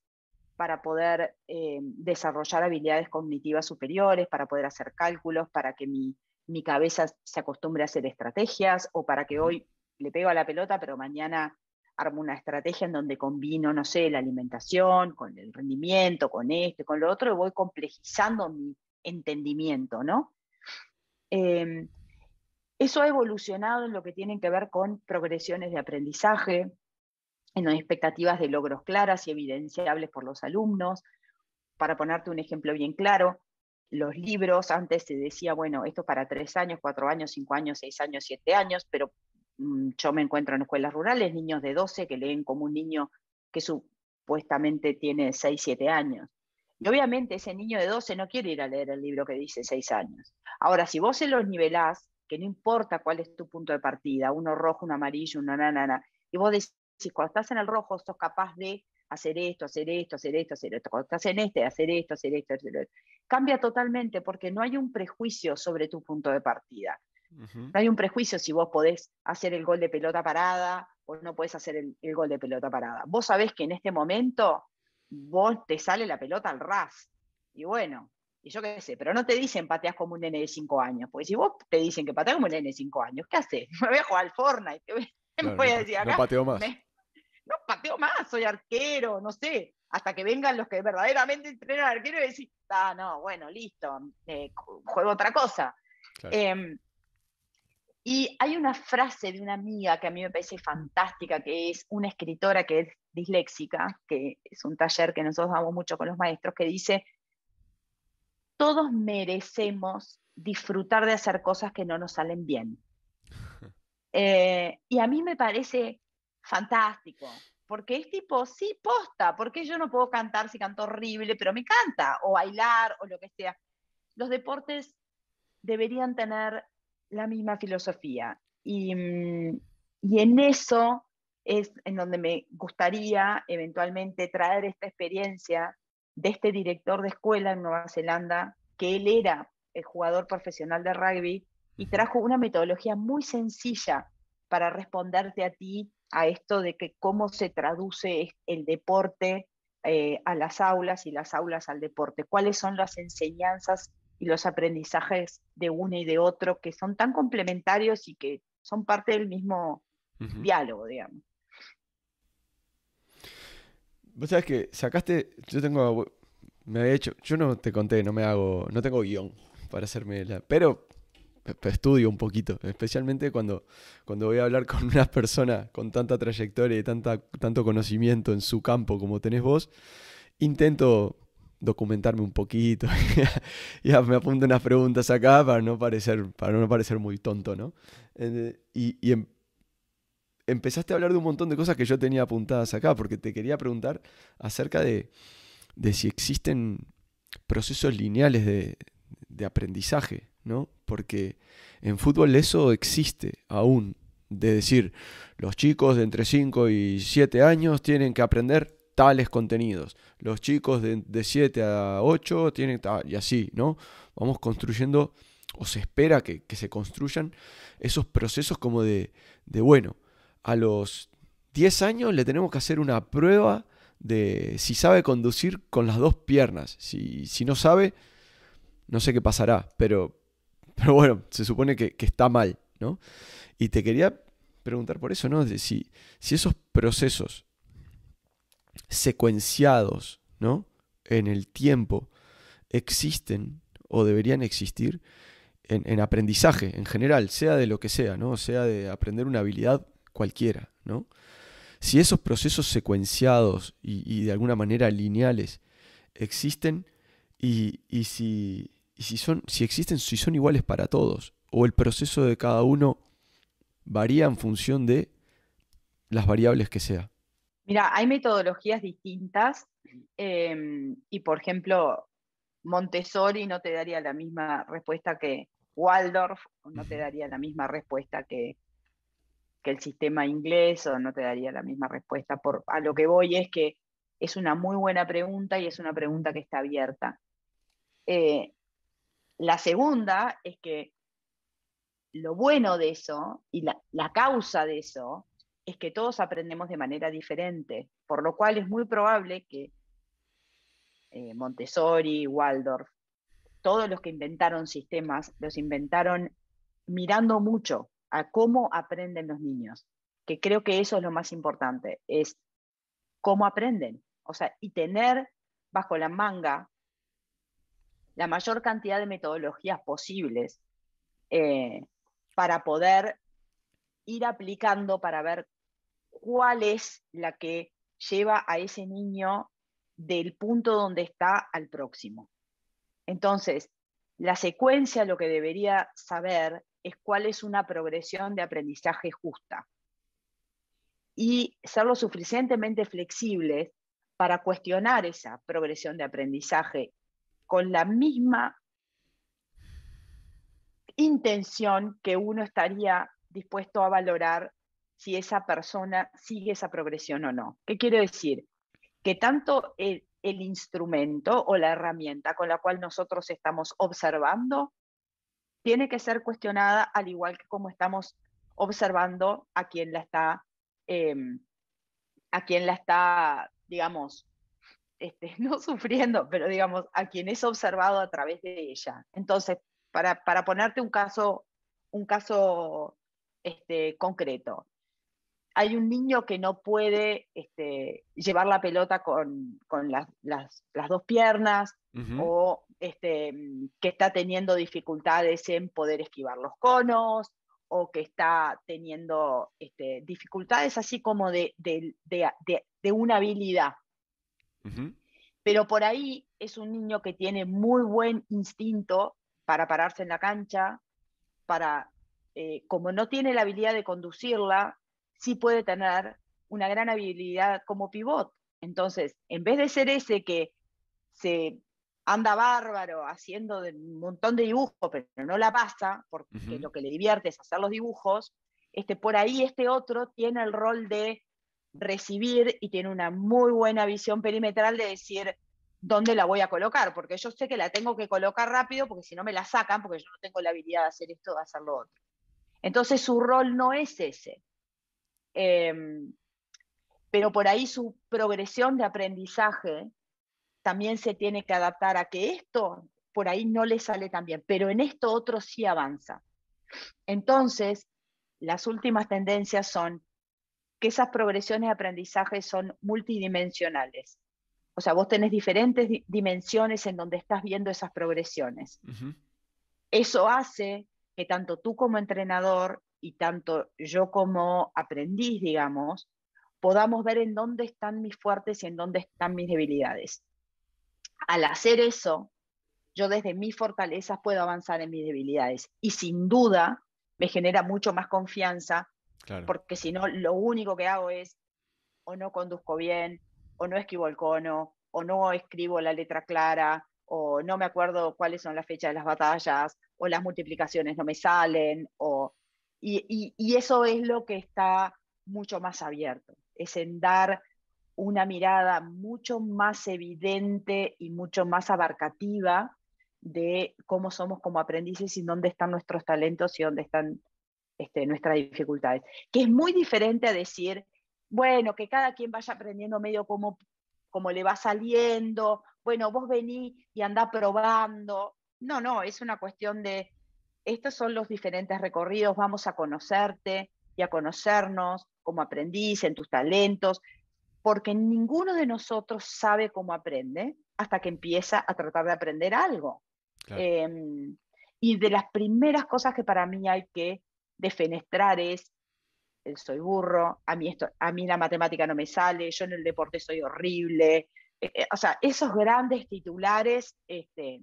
para poder eh, desarrollar habilidades cognitivas superiores, para poder hacer cálculos, para que mi, cabeza se acostumbre a hacer estrategias o para que hoy le pego a la pelota, pero mañana armo una estrategia en donde combino, no sé, la alimentación con el rendimiento, con esto, con lo otro, y voy complejizando mi entendimiento, ¿no? Em, eso ha evolucionado en lo que tiene que ver con progresiones de aprendizaje, en las expectativas de logros claras y evidenciables por los alumnos. Para ponerte un ejemplo bien claro, los libros, antes se decía, bueno, esto para tres años, cuatro años, cinco años, seis años, siete años, pero mm, yo me encuentro en escuelas rurales, niños de 12 que leen como un niño que supuestamente tiene seis, siete años. Y obviamente ese niño de 12 no quiere ir a leer el libro que dice seis años. Ahora, si vos se los nivelás, que no importa cuál es tu punto de partida, uno rojo, uno amarillo, uno nanana, y vos decís, si cuando estás en el rojo sos capaz de hacer esto, hacer esto, hacer esto, hacer esto, cuando estás en este, hacer esto, hacer esto, hacer esto. Cambia totalmente porque no hay un prejuicio sobre tu punto de partida. No hay un prejuicio si vos podés hacer el gol de pelota parada o no podés hacer el, gol de pelota parada. Vos sabés que en este momento vos te sale la pelota al ras. Y bueno, y yo qué sé, pero no te dicen pateas como un nene de cinco años, porque si vos te dicen que pateas como un nene de 5 años, ¿qué haces? Me voy a jugar al Fortnite, te no pateo más. no pateo más, soy arquero, no sé. Hasta que vengan los que verdaderamente entrenan arquero y decís, ah, no, bueno, listo, eh, juego otra cosa. Em, y hay una frase de una amiga que a mí me parece fantástica, que es una escritora que es disléxica, que es un taller que nosotros damos mucho con los maestros, que dice, todos merecemos disfrutar de hacer cosas que no nos salen bien. Eh, y a mí me parece fantástico, porque es tipo, sí, posta, porque yo no puedo cantar si canto horrible, pero me canta, o bailar, o lo que sea. Los deportes deberían tener la misma filosofía. Mm, y en eso es en donde me gustaría eventualmente traer esta experiencia de este director de escuela en Nueva Zelanda, que él era el jugador profesional de rugby y trajo una metodología muy sencilla para responderte a ti a esto de que cómo se traduce el deporte eh, a las aulas y las aulas al deporte, cuáles son las enseñanzas y los aprendizajes de uno y de otro que son tan complementarios y que son parte del mismo diálogo, digamos. Vos sabés que sacaste, yo tengo, me había hecho, yo no te conté, no me hago, no tengo guión para hacerme la, pero estudio un poquito, especialmente cuando, cuando voy a hablar con una persona con tanta trayectoria y tanta, tanto conocimiento en su campo como tenés vos, intento documentarme un poquito, y me apunto unas preguntas acá para no parecer, para no parecer muy tonto, ¿no? y, em, empezaste a hablar de un montón de cosas que yo tenía apuntadas acá, porque te quería preguntar acerca de, si existen procesos lineales de aprendizaje porque en fútbol eso existe aún, de decir, los chicos de entre 5 y 7 años tienen que aprender tales contenidos, los chicos de, 7 a 8 tienen tal, y así, ¿no? Vamos construyendo, o se espera que, se construyan esos procesos como de, bueno, a los 10 años le tenemos que hacer una prueba de si sabe conducir con las dos piernas, si, si no sabe, no sé qué pasará, pero pero bueno, se supone que, está mal, ¿no? Y te quería preguntar por eso, ¿no? Si, si esos procesos secuenciados, ¿no? En el tiempo existen o deberían existir en, aprendizaje en general, sea de lo que sea, ¿no? Sea de aprender una habilidad cualquiera, ¿no? Si esos procesos secuenciados y, de alguna manera lineales existen y si si son, si existen, si son iguales para todos, o el proceso de cada uno varía en función de las variables que sea. Mira, hay metodologías distintas em, y, por ejemplo, Montessori no te daría la misma respuesta que Waldorf, no te daría la misma respuesta que, el sistema inglés o no te daría la misma respuesta. Por, a lo que voy es que es una muy buena pregunta y es una pregunta que está abierta. Eh, la segunda es que lo bueno de eso y la, causa de eso es que todos aprendemos de manera diferente, por lo cual es muy probable que eh, Montessori, Waldorf, todos los que inventaron sistemas, los inventaron mirando mucho a cómo aprenden los niños, que creo que eso es lo más importante, es cómo aprenden, o sea, y tener bajo la manga la mayor cantidad de metodologías posibles eh, para poder ir aplicando para ver cuál es la que lleva a ese niño del punto donde está al próximo. Entonces, la secuencia lo que debería saber es cuál es una progresión de aprendizaje justa y ser lo suficientemente flexibles para cuestionar esa progresión de aprendizaje con la misma intención que uno estaría dispuesto a valorar si esa persona sigue esa progresión o no. ¿Qué quiero decir? Que tanto el, instrumento o la herramienta con la cual nosotros estamos observando tiene que ser cuestionada al igual que como estamos observando a quien la está, em, a quien la está, digamos, este, no sufriendo, pero digamos, a quien es observado a través de ella. Entonces, para, ponerte un caso, un caso este, concreto, hay un niño que no puede este, llevar la pelota con, las, dos piernas o este, mm, que está teniendo dificultades en poder esquivar los conos o que está teniendo este, dificultades así como de, de, una habilidad. Pero por ahí es un niño que tiene muy buen instinto para pararse en la cancha, para, eh, como no tiene la habilidad de conducirla, sí puede tener una gran habilidad como pivot. Entonces, en vez de ser ese que se anda bárbaro haciendo un montón de dibujos, pero no la pasa, porque lo que le divierte es hacer los dibujos, este, por ahí este otro tiene el rol de recibir y tiene una muy buena visión perimetral de decir dónde la voy a colocar, porque yo sé que la tengo que colocar rápido, porque si no me la sacan, porque yo no tengo la habilidad de hacer esto, de hacer lo otro. Entonces su rol no es ese. Em, pero por ahí su progresión de aprendizaje también se tiene que adaptar a que esto por ahí no le sale tan bien, pero en esto otro sí avanza. Entonces, las últimas tendencias son que esas progresiones de aprendizaje son multidimensionales. O sea, vos tenés diferentes dimensiones en donde estás viendo esas progresiones. Eso hace que tanto tú como entrenador y tanto yo como aprendiz, digamos, podamos ver en dónde están mis fuertes y en dónde están mis debilidades. Al hacer eso, yo desde mis fortalezas puedo avanzar en mis debilidades y sin duda me genera mucho más confianza porque si no, lo único que hago es o no conduzco bien, o no esquivo el cono, o no escribo la letra clara, o no me acuerdo cuáles son las fechas de las batallas, o las multiplicaciones no me salen, o... y eso es lo que está mucho más abierto, es en dar una mirada mucho más evidente y mucho más abarcativa de cómo somos como aprendices y dónde están nuestros talentos y dónde están este, nuestras dificultades, que es muy diferente a decir, bueno, que cada quien vaya aprendiendo medio como, como le va saliendo, bueno, vos vení y andá probando. No, no, es una cuestión de, estos son los diferentes recorridos, vamos a conocerte y a conocernos como aprendiz, en tus talentos, porque ninguno de nosotros sabe cómo aprende hasta que empieza a tratar de aprender algo. Em, y de las primeras cosas que para mí hay que de es, el eh, soy burro, a mí, esto, a mí la matemática no me sale, yo en el deporte soy horrible. Eh, eh, o sea, esos grandes titulares, este,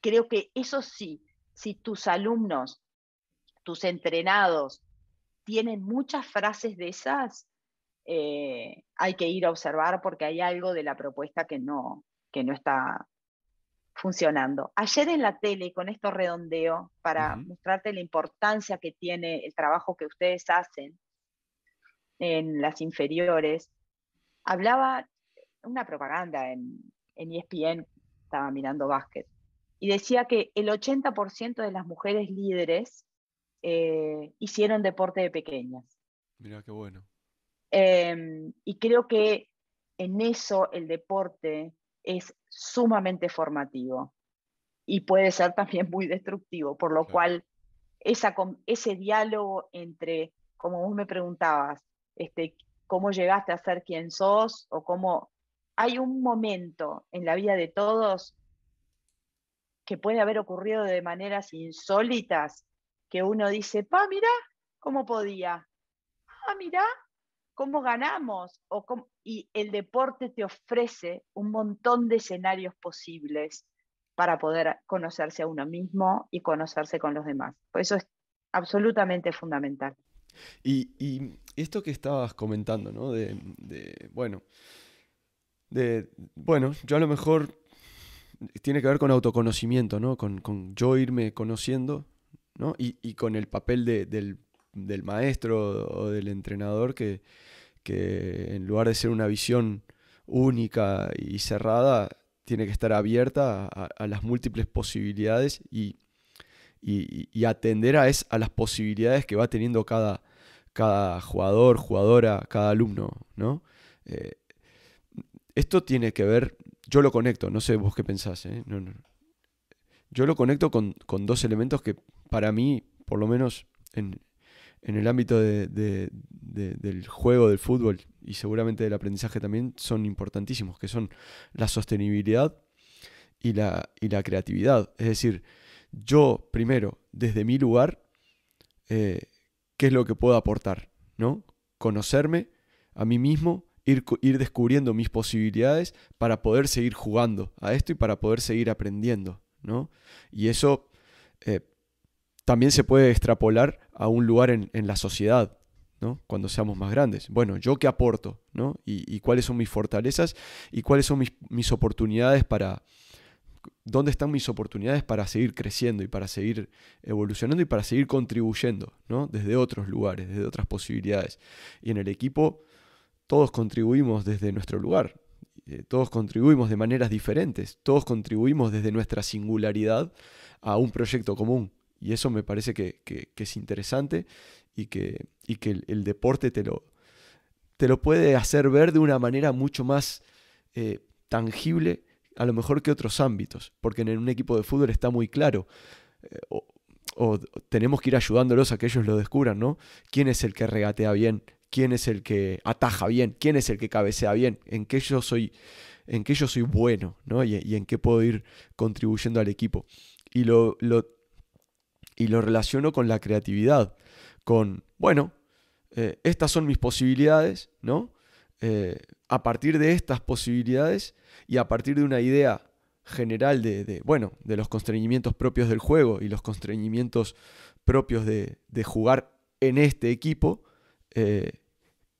creo que eso sí, si tus alumnos, tus entrenados, tienen muchas frases de esas, hay que ir a observar porque hay algo de la propuesta que no, que no está funcionando. Ayer en la tele, con esto redondeo, para mostrarte la importancia que tiene el trabajo que ustedes hacen en las inferiores, hablaba una propaganda en, ESPN, e estaba mirando básquet, y decía que el 80% de las mujeres líderes eh, hicieron deporte de pequeñas. Mira qué bueno. Em, y creo que en eso el deporte es sumamente formativo y puede ser también muy destructivo, por lo cual esa, ese diálogo entre, como vos me preguntabas, este, cómo llegaste a ser quien sos o cómo... Hay un momento en la vida de todos que puede haber ocurrido de maneras insólitas, que uno dice, pa, mira cómo podía. Ah, mira cómo ganamos o y el deporte te ofrece un montón de escenarios posibles para poder conocerse a uno mismo y conocerse con los demás. eso es absolutamente fundamental. Y, esto que estabas comentando, ¿no? De, bueno, de, bueno, yo a lo mejor tiene que ver con autoconocimiento, ¿no? Con, yo irme conociendo, ¿no? Y, con el papel del del maestro o del entrenador que, en lugar de ser una visión única y cerrada, tiene que estar abierta a, las múltiples posibilidades y, atender a, a las posibilidades que va teniendo cada, cada jugador, jugadora, cada alumno, ¿no? Eh, esto tiene que ver, yo lo conecto, no sé vos qué pensás, ¿eh? yo lo conecto con, con, dos elementos que para mí, por lo menos en, en el ámbito del juego, del fútbol y seguramente del aprendizaje también son importantísimos, que son la sostenibilidad y la, la creatividad. Es decir, yo primero, desde mi lugar, eh, ¿qué es lo que puedo aportar? ¿No? Conocerme a mí mismo, ir, descubriendo mis posibilidades para poder seguir jugando a esto y para poder seguir aprendiendo, ¿no? Y eso eh, también se puede extrapolar a un lugar en, la sociedad, ¿no? Cuando seamos más grandes. Bueno, ¿yo qué aporto? Y, cuáles son mis fortalezas? ¿Y cuáles son mis, oportunidades para... ¿Dónde están mis oportunidades para seguir creciendo y para seguir evolucionando y para seguir contribuyendo, ¿no? Desde otros lugares, desde otras posibilidades. Y en el equipo todos contribuimos desde nuestro lugar, eh, todos contribuimos de maneras diferentes, todos contribuimos desde nuestra singularidad a un proyecto común y eso me parece que, es interesante y que, el, deporte te lo, te lo puede hacer ver de una manera mucho más eh, tangible a lo mejor que otros ámbitos, porque en un equipo de fútbol está muy claro. Eh, o, tenemos que ir ayudándolos a que ellos lo descubran, ¿no? ¿Quién es el que regatea bien? ¿Quién es el que ataja bien? ¿Quién es el que cabecea bien? ¿En qué yo soy, en yo soy bueno? ¿no? Y, en qué puedo ir contribuyendo al equipo. Y lo, y lo relaciono con la creatividad, con, bueno, eh, estas son mis posibilidades, ¿no? Eh, a partir de estas posibilidades y a partir de una idea general de, bueno, de los constreñimientos propios del juego y los constreñimientos propios de, jugar en este equipo, eh,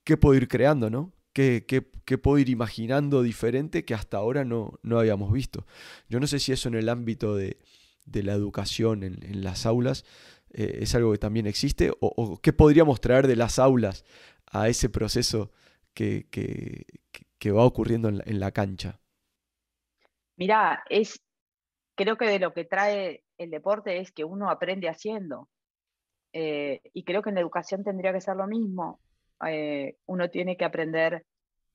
¿qué puedo ir creando, no? ¿Qué, qué, puedo ir imaginando diferente que hasta ahora no, no habíamos visto? Yo no sé si eso en el ámbito de, de la educación en, las aulas eh, es algo que también existe? O, qué podríamos traer de las aulas a ese proceso que, va ocurriendo en la, cancha? Mirá, es, creo que de lo que trae el deporte es que uno aprende haciendo. Eh, y creo que en la educación tendría que ser lo mismo. Eh, uno tiene que aprender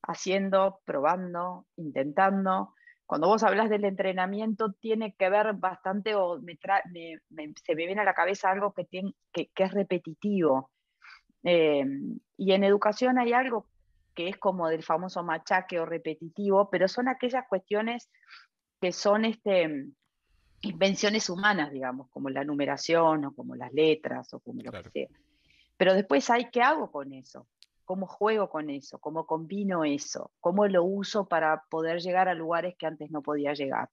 haciendo, probando, intentando cuando vos hablas del entrenamiento, tiene que ver bastante, o se me viene a la cabeza algo que, es repetitivo. Eh, y en educación hay algo que es como del famoso machaque o repetitivo, pero son aquellas cuestiones que son este, invenciones humanas, digamos, como la numeración o como las letras o como lo que sea. Pero después hay qué hago con eso cómo juego con eso, cómo combino eso, cómo lo uso para poder llegar a lugares que antes no podía llegar.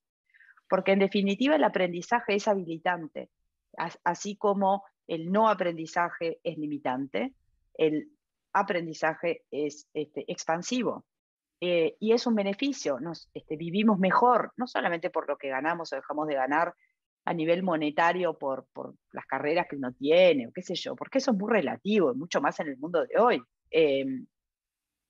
Porque en definitiva el aprendizaje es habilitante, así como el no aprendizaje es limitante, el aprendizaje es este, expansivo. Eh, y es un beneficio, nos este, vivimos mejor, no solamente por lo que ganamos o dejamos de ganar a nivel monetario por, por, las carreras que uno tiene, o qué sé yo, porque eso es muy relativo, mucho más en el mundo de hoy. Em,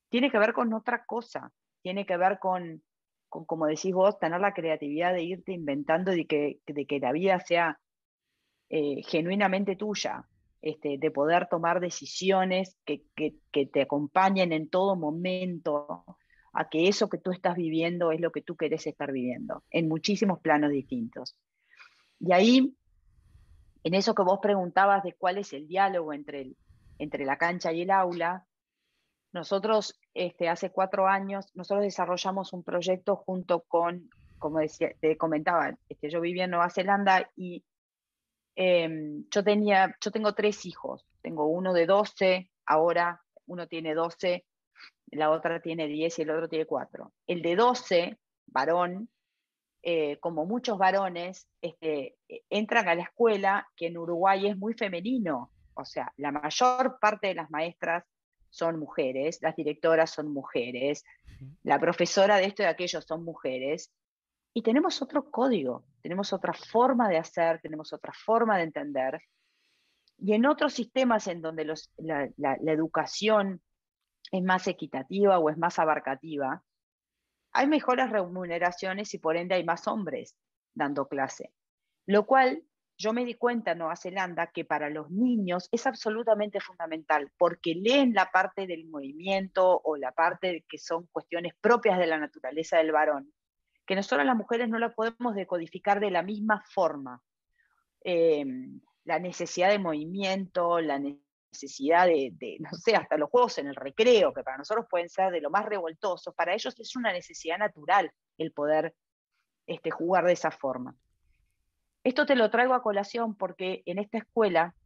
tiene que ver con otra cosa, tiene que ver con, como decís vos, tener la creatividad de irte inventando y que, de que la vida sea eh, genuinamente tuya, este, de poder tomar decisiones que, que, que, te acompañen en todo momento a que eso que tú estás viviendo es lo que tú querés estar viviendo, en muchísimos planos distintos. Y ahí, en eso que vos preguntabas de cuál es el diálogo entre el, entre la cancha y el aula. Nosotros este, hace cuatro años, nosotros desarrollamos un proyecto junto con, como decía, te comentaba, este, yo vivía en Nueva Zelanda y em, yo, tenía, yo tengo tres hijos, tengo uno de 12, ahora uno tiene 12, la otra tiene 10 y el otro tiene 4. El de 12, varón, eh, como muchos varones, este, eh, entran a la escuela, que en Uruguay es muy femenino, o sea, la mayor parte de las maestras son mujeres, las directoras son mujeres, la profesora de esto y de aquello son mujeres, y tenemos otro código, tenemos otra forma de hacer, tenemos otra forma de entender, y en otros sistemas en donde la educación es más equitativa o es más abarcativa, hay mejores remuneraciones y por ende hay más hombres dando clase, lo cual yo me di cuenta en Nueva Zelanda que para los niños es absolutamente fundamental porque leen la parte del movimiento o la parte que son cuestiones propias de la naturaleza del varón, que nosotros las mujeres no la podemos decodificar de la misma forma. Em, la necesidad de movimiento, la necesidad de, no sé, hasta los juegos en el recreo, que para nosotros pueden ser de lo más revoltosos, para ellos es una necesidad natural el poder este, jugar de esa forma. Esto te lo traigo a colación porque en esta escuela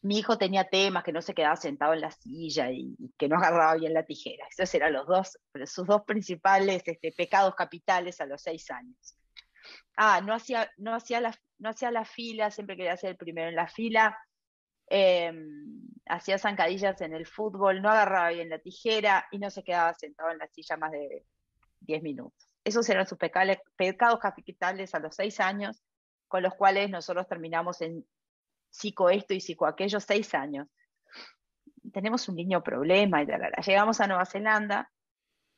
mi hijo tenía temas que no se quedaba sentado en la silla y, que no agarraba bien la tijera. Esos eran los dos, sus dos principales este, pecados capitales a los seis años. Ah, no hacía, no hacía la, no fila, siempre quería ser el primero en la fila. Em, hacía zancadillas en el fútbol, no agarraba bien la tijera y no se quedaba sentado en la silla más de diez minutos. Esos eran sus pecados capitales a los seis años con los cuales nosotros terminamos en psico esto y psico aquello seis años. Tenemos un niño problema y Llegamos a Nueva Zelanda,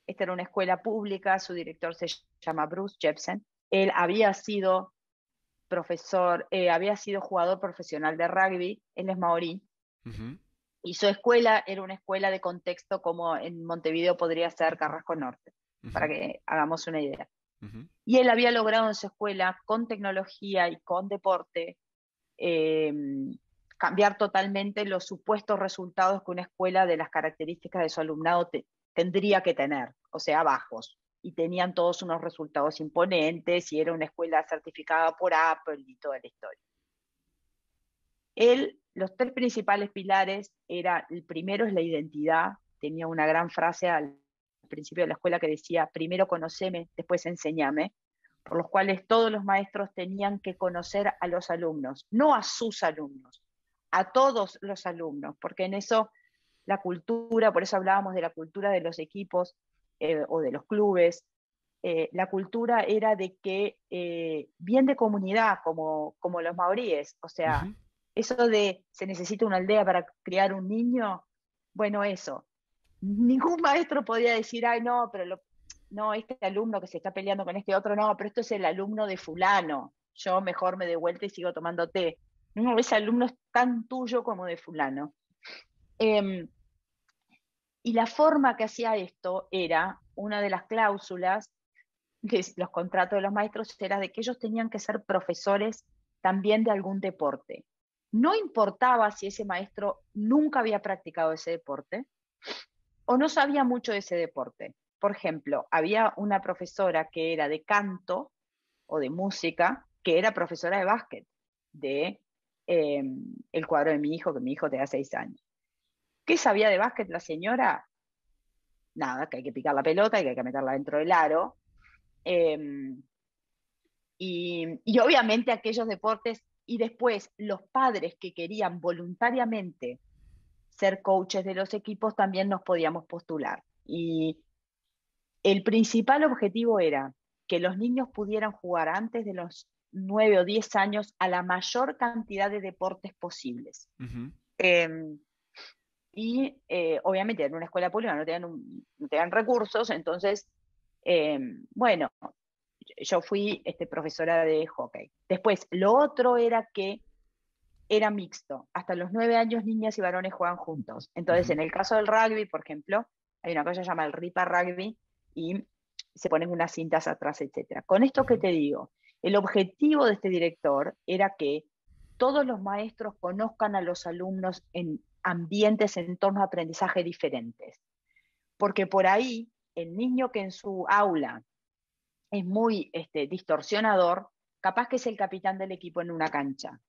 esta era una escuela pública, su director se llama Bruce Jepsen, él había sido profesor, eh, había sido jugador profesional de rugby, él es maorí, y su escuela era una escuela de contexto como en Montevideo podría ser Carrasco Norte, para que hagamos una idea. Y él había logrado en su escuela, con tecnología y con deporte, em, cambiar totalmente los supuestos resultados que una escuela de las características de su alumnado tendría que tener, o sea, bajos. Y tenían todos unos resultados imponentes y era una escuela certificada por Apple y toda la historia. Él, los tres principales pilares era, el primero es la identidad, tenía una gran frase al principio de la escuela que decía, primero conoceme, después enseñame, por los cuales todos los maestros tenían que conocer a los alumnos, no a sus alumnos, a todos los alumnos, porque en eso la cultura, por eso hablábamos de la cultura de los equipos eh, o de los clubes, eh, la cultura era de que, eh, bien de comunidad, como, como los maoríes, o sea, eso de se necesita una aldea para criar un niño, bueno, eso, ningún maestro podía decir, ay, no, pero no, este alumno que se está peleando con este otro, no, pero esto es el alumno de fulano, yo mejor me de vuelta y sigo tomando té. No alumno es tan tuyo como de fulano. Em, y la forma que hacía esto era, una de las cláusulas de los contratos de los maestros era de que ellos tenían que ser profesores también de algún deporte. No importaba si ese maestro nunca había practicado ese deporte, o no sabía mucho de ese deporte. Por ejemplo, había una profesora que era de canto o de música, que era profesora de básquet de em, el cuadro de mi hijo, que mi hijo tenía seis años. ¿Qué sabía de básquet la señora? Nada, que hay que picar la pelota y que hay que meterla dentro del aro. Em, y, y obviamente aquellos deportes y después los padres que querían voluntariamente ser coaches de los equipos, también nos podíamos postular. Y el principal objetivo era que los niños pudieran jugar antes de los 9 o 10 años a la mayor cantidad de deportes posibles. Em, y eh, obviamente en una escuela pública no tenían recursos, entonces, em, bueno, yo fui este, profesora de hockey. Después, lo otro era que era mixto. Hasta los nueve años niñas y varones juegan juntos. Entonces, en el caso del rugby, por ejemplo, hay una cosa que se llama el ripa rugby y se ponen unas cintas atrás, etc. Con esto que te digo, el objetivo de este director era que todos los maestros conozcan a los alumnos en ambientes, en entornos de aprendizaje diferentes. Porque por ahí, el niño que en su aula es muy este, distorsionador, capaz que es el capitán del equipo en una cancha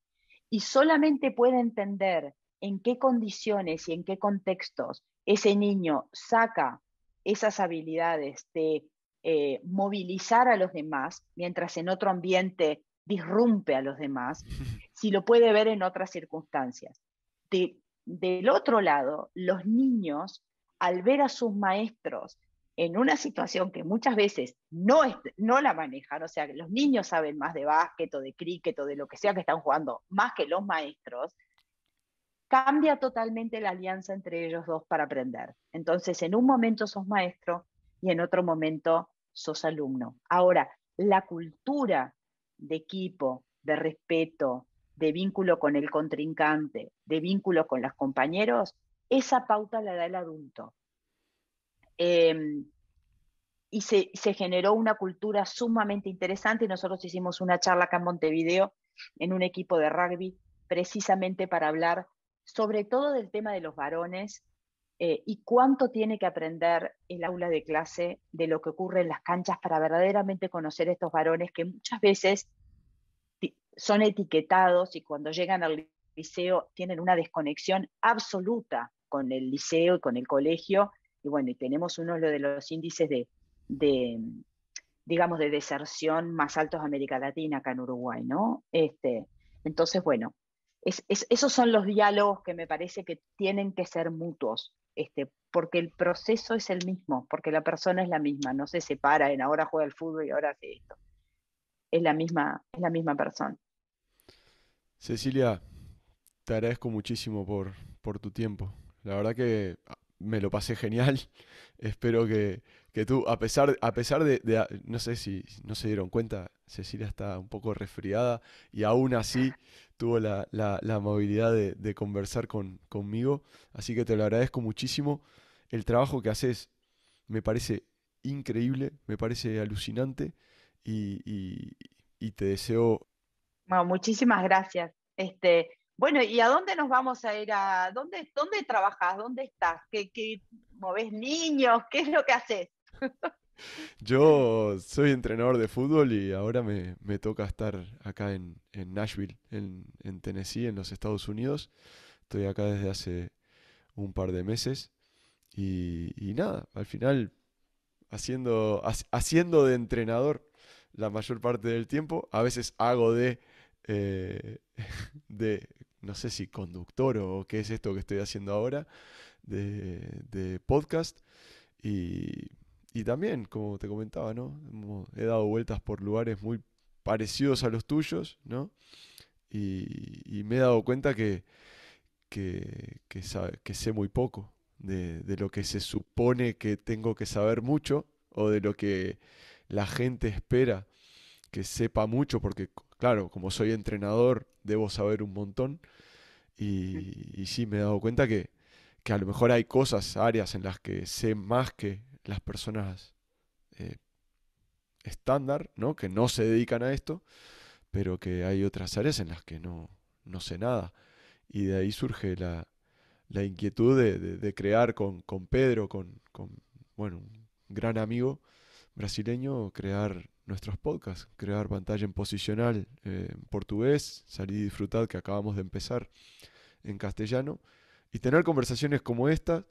y solamente puede entender en qué condiciones y en qué contextos ese niño saca esas habilidades de eh, movilizar a los demás, mientras en otro ambiente disrumpe a los demás, si lo puede ver en otras circunstancias. del otro lado, los niños, al ver a sus maestros en una situación que muchas veces no, la manejan, o sea, los niños saben más de básquet o de cricket o de lo que sea que están jugando, más que los maestros, cambia totalmente la alianza entre ellos dos para aprender. Entonces, en un momento sos maestro y en otro momento sos alumno. Ahora, la cultura de equipo, de respeto, de vínculo con el contrincante, de vínculo con los compañeros, esa pauta la da el adulto. Em, y se, generó una cultura sumamente interesante. Nosotros hicimos una charla acá en Montevideo en un equipo de rugby precisamente para hablar sobre todo del tema de los varones eh, y cuánto tiene que aprender el aula de clase de lo que ocurre en las canchas para verdaderamente conocer a estos varones que muchas veces son etiquetados y cuando llegan al liceo tienen una desconexión absoluta con el liceo y con el colegio y bueno, y tenemos uno de los índices de, digamos, de deserción más altos de América Latina acá en Uruguay, ¿no? Este, entonces, bueno, esos son los diálogos que me parece que tienen que ser mutuos, este, porque el proceso es el mismo, porque la persona es la misma, no se separa en ahora juega el fútbol y ahora hace esto. Es la misma, es la misma persona. Cecilia, te agradezco muchísimo por, por tu tiempo. La verdad que me lo pasé genial. Espero que, tú, a pesar, a pesar de, no sé si no se dieron cuenta, Cecilia está un poco resfriada y aún así tuvo la, amabilidad de, conversar conmigo. Así que te lo agradezco muchísimo. El trabajo que haces me parece increíble, me parece alucinante y, y, te deseo... muchísimas gracias. Este, bueno, ¿y a dónde nos vamos a ir? ¿A dónde, dónde trabajas? ¿Dónde estás? ¿Qué, moves niños? ¿Qué es lo que haces? Yo soy entrenador de fútbol y ahora me, toca estar acá en, Nashville, en, en, Tennessee, en los Estados Unidos. Estoy acá desde hace un par de meses y, nada, al final haciendo, haciendo de entrenador la mayor parte del tiempo. A veces hago de, eh, de no sé si conductor o qué es esto que estoy haciendo ahora de, podcast. Y, también, como te comentaba, ¿no? He dado vueltas por lugares muy parecidos a los tuyos, ¿no? Y, me he dado cuenta que, que, sé muy poco de, lo que se supone que tengo que saber mucho o de lo que la gente espera que sepa mucho, porque claro, como soy entrenador, debo saber un montón. Y, sí, me he dado cuenta que, a lo mejor hay cosas, áreas en las que sé más que las personas eh, estándar, ¿no? que no se dedican a esto, pero que hay otras áreas en las que no, sé nada. Y de ahí surge la, inquietud de, crear con, Pedro, con, bueno, un gran amigo brasileño, crear nuestros podcasts, crear pantalla en posicional eh, en portugués, salir y disfrutar que acabamos de empezar en castellano, y tener conversaciones como esta,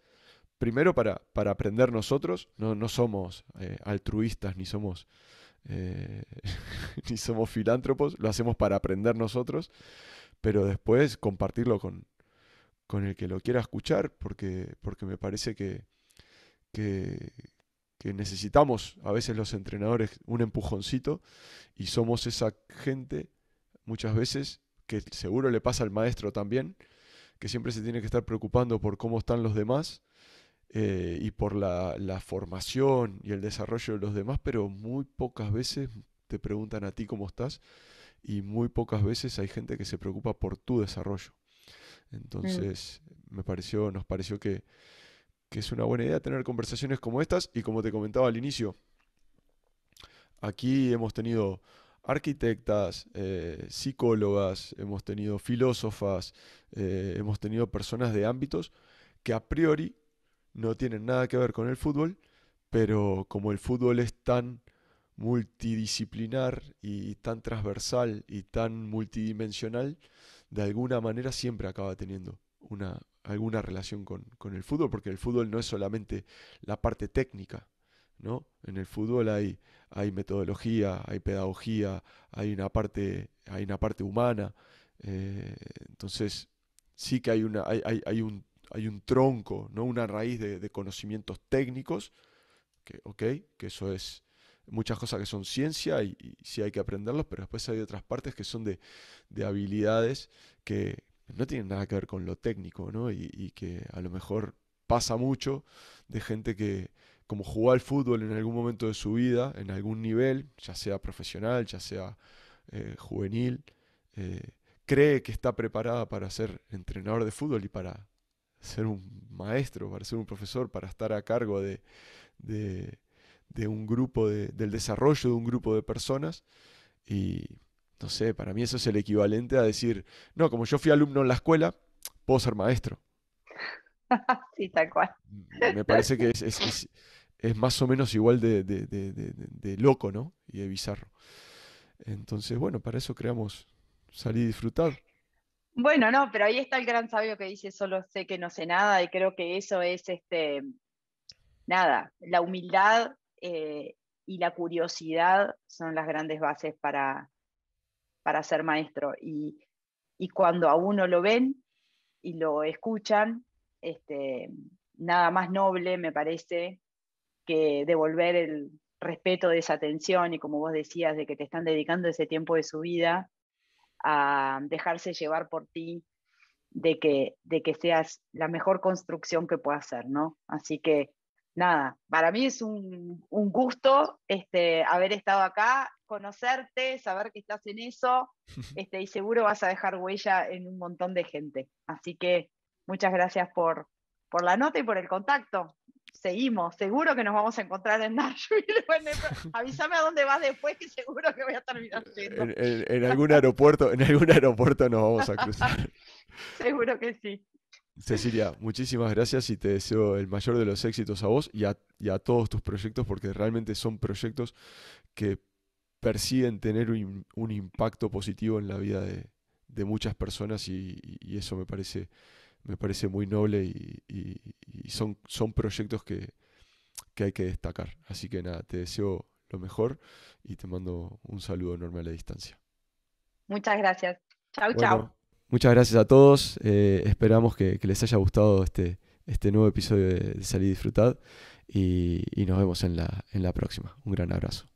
primero para, para aprender nosotros, no, somos eh, altruistas ni somos, eh, ni somos filántropos, lo hacemos para aprender nosotros, pero después compartirlo con, con el que lo quiera escuchar, porque, porque me parece que, que, que necesitamos a veces los entrenadores un empujoncito y somos esa gente muchas veces que seguro le pasa al maestro también, que siempre se tiene que estar preocupando por cómo están los demás eh, y por la, formación y el desarrollo de los demás, pero muy pocas veces te preguntan a ti cómo estás y muy pocas veces hay gente que se preocupa por tu desarrollo. Entonces, me pareció, nos pareció que, que es una buena idea tener conversaciones como estas y como te comentaba al inicio, aquí hemos tenido arquitectas, eh, psicólogas, hemos tenido filósofas, eh, hemos tenido personas de ámbitos que a priori no tienen nada que ver con el fútbol, pero como el fútbol es tan multidisciplinar y tan transversal y tan multidimensional, de alguna manera siempre acaba teniendo una, alguna relación con, el fútbol, porque el fútbol no es solamente la parte técnica, ¿no? En el fútbol hay, hay metodología, hay pedagogía, hay una parte, hay una parte humana. Eh, entonces, sí que hay, una, hay, hay, un, hay un tronco, ¿no? Una raíz de, conocimientos técnicos, que, que eso es muchas cosas que son ciencia y, y, sí hay que aprenderlos, pero después hay otras partes que son de, de habilidades que, no tiene nada que ver con lo técnico, ¿no? Y, que a lo mejor pasa mucho de gente que, como jugó al fútbol en algún momento de su vida, en algún nivel, ya sea profesional, ya sea eh, juvenil, eh, cree que está preparada para ser entrenador de fútbol y para ser un maestro, para ser un profesor, para estar a cargo de, un grupo, de, del desarrollo de un grupo de personas. Y, no sé, para mí eso es el equivalente a decir, no, como yo fui alumno en la escuela, puedo ser maestro. sí, tal cual. Mm, me parece que es, más o menos igual de, loco, ¿no? Y de bizarro. Entonces, bueno, para eso creamos salir y disfrutar. Bueno, no, pero ahí está el gran sabio que dice solo sé que no sé nada y creo que eso es este nada, la humildad eh, y la curiosidad son las grandes bases para, para ser maestro. Y, cuando a uno lo ven y lo escuchan, este, nada más noble me parece que devolver el respeto de esa atención y como vos decías, de que te están dedicando ese tiempo de su vida a dejarse llevar por ti, de que, de que seas la mejor construcción que puedas hacer ¿no? Así que nada, para mí es un, gusto este, haber estado acá, conocerte, saber que estás en eso, este, y seguro vas a dejar huella en un montón de gente. Así que muchas gracias por, la nota y por el contacto. Seguimos, seguro que nos vamos a encontrar en Nashville. avísame a dónde vas después, que seguro que voy a terminar eh, algún aeropuerto, en algún aeropuerto nos vamos a cruzar. seguro que sí. Cecilia, muchísimas gracias y te deseo el mayor de los éxitos a vos y a, todos tus proyectos, porque realmente son proyectos que persiguen tener un, impacto positivo en la vida de, muchas personas y, eso me parece, muy noble y, son, proyectos que, hay que destacar. Así que nada, te deseo lo mejor y te mando un saludo enorme a la distancia. Muchas gracias. Chau, chau. Muchas gracias a todos. Eh, esperamos que, les haya gustado este, este nuevo episodio de, Salir y Y, y, nos vemos en la, en la próxima. Un gran abrazo.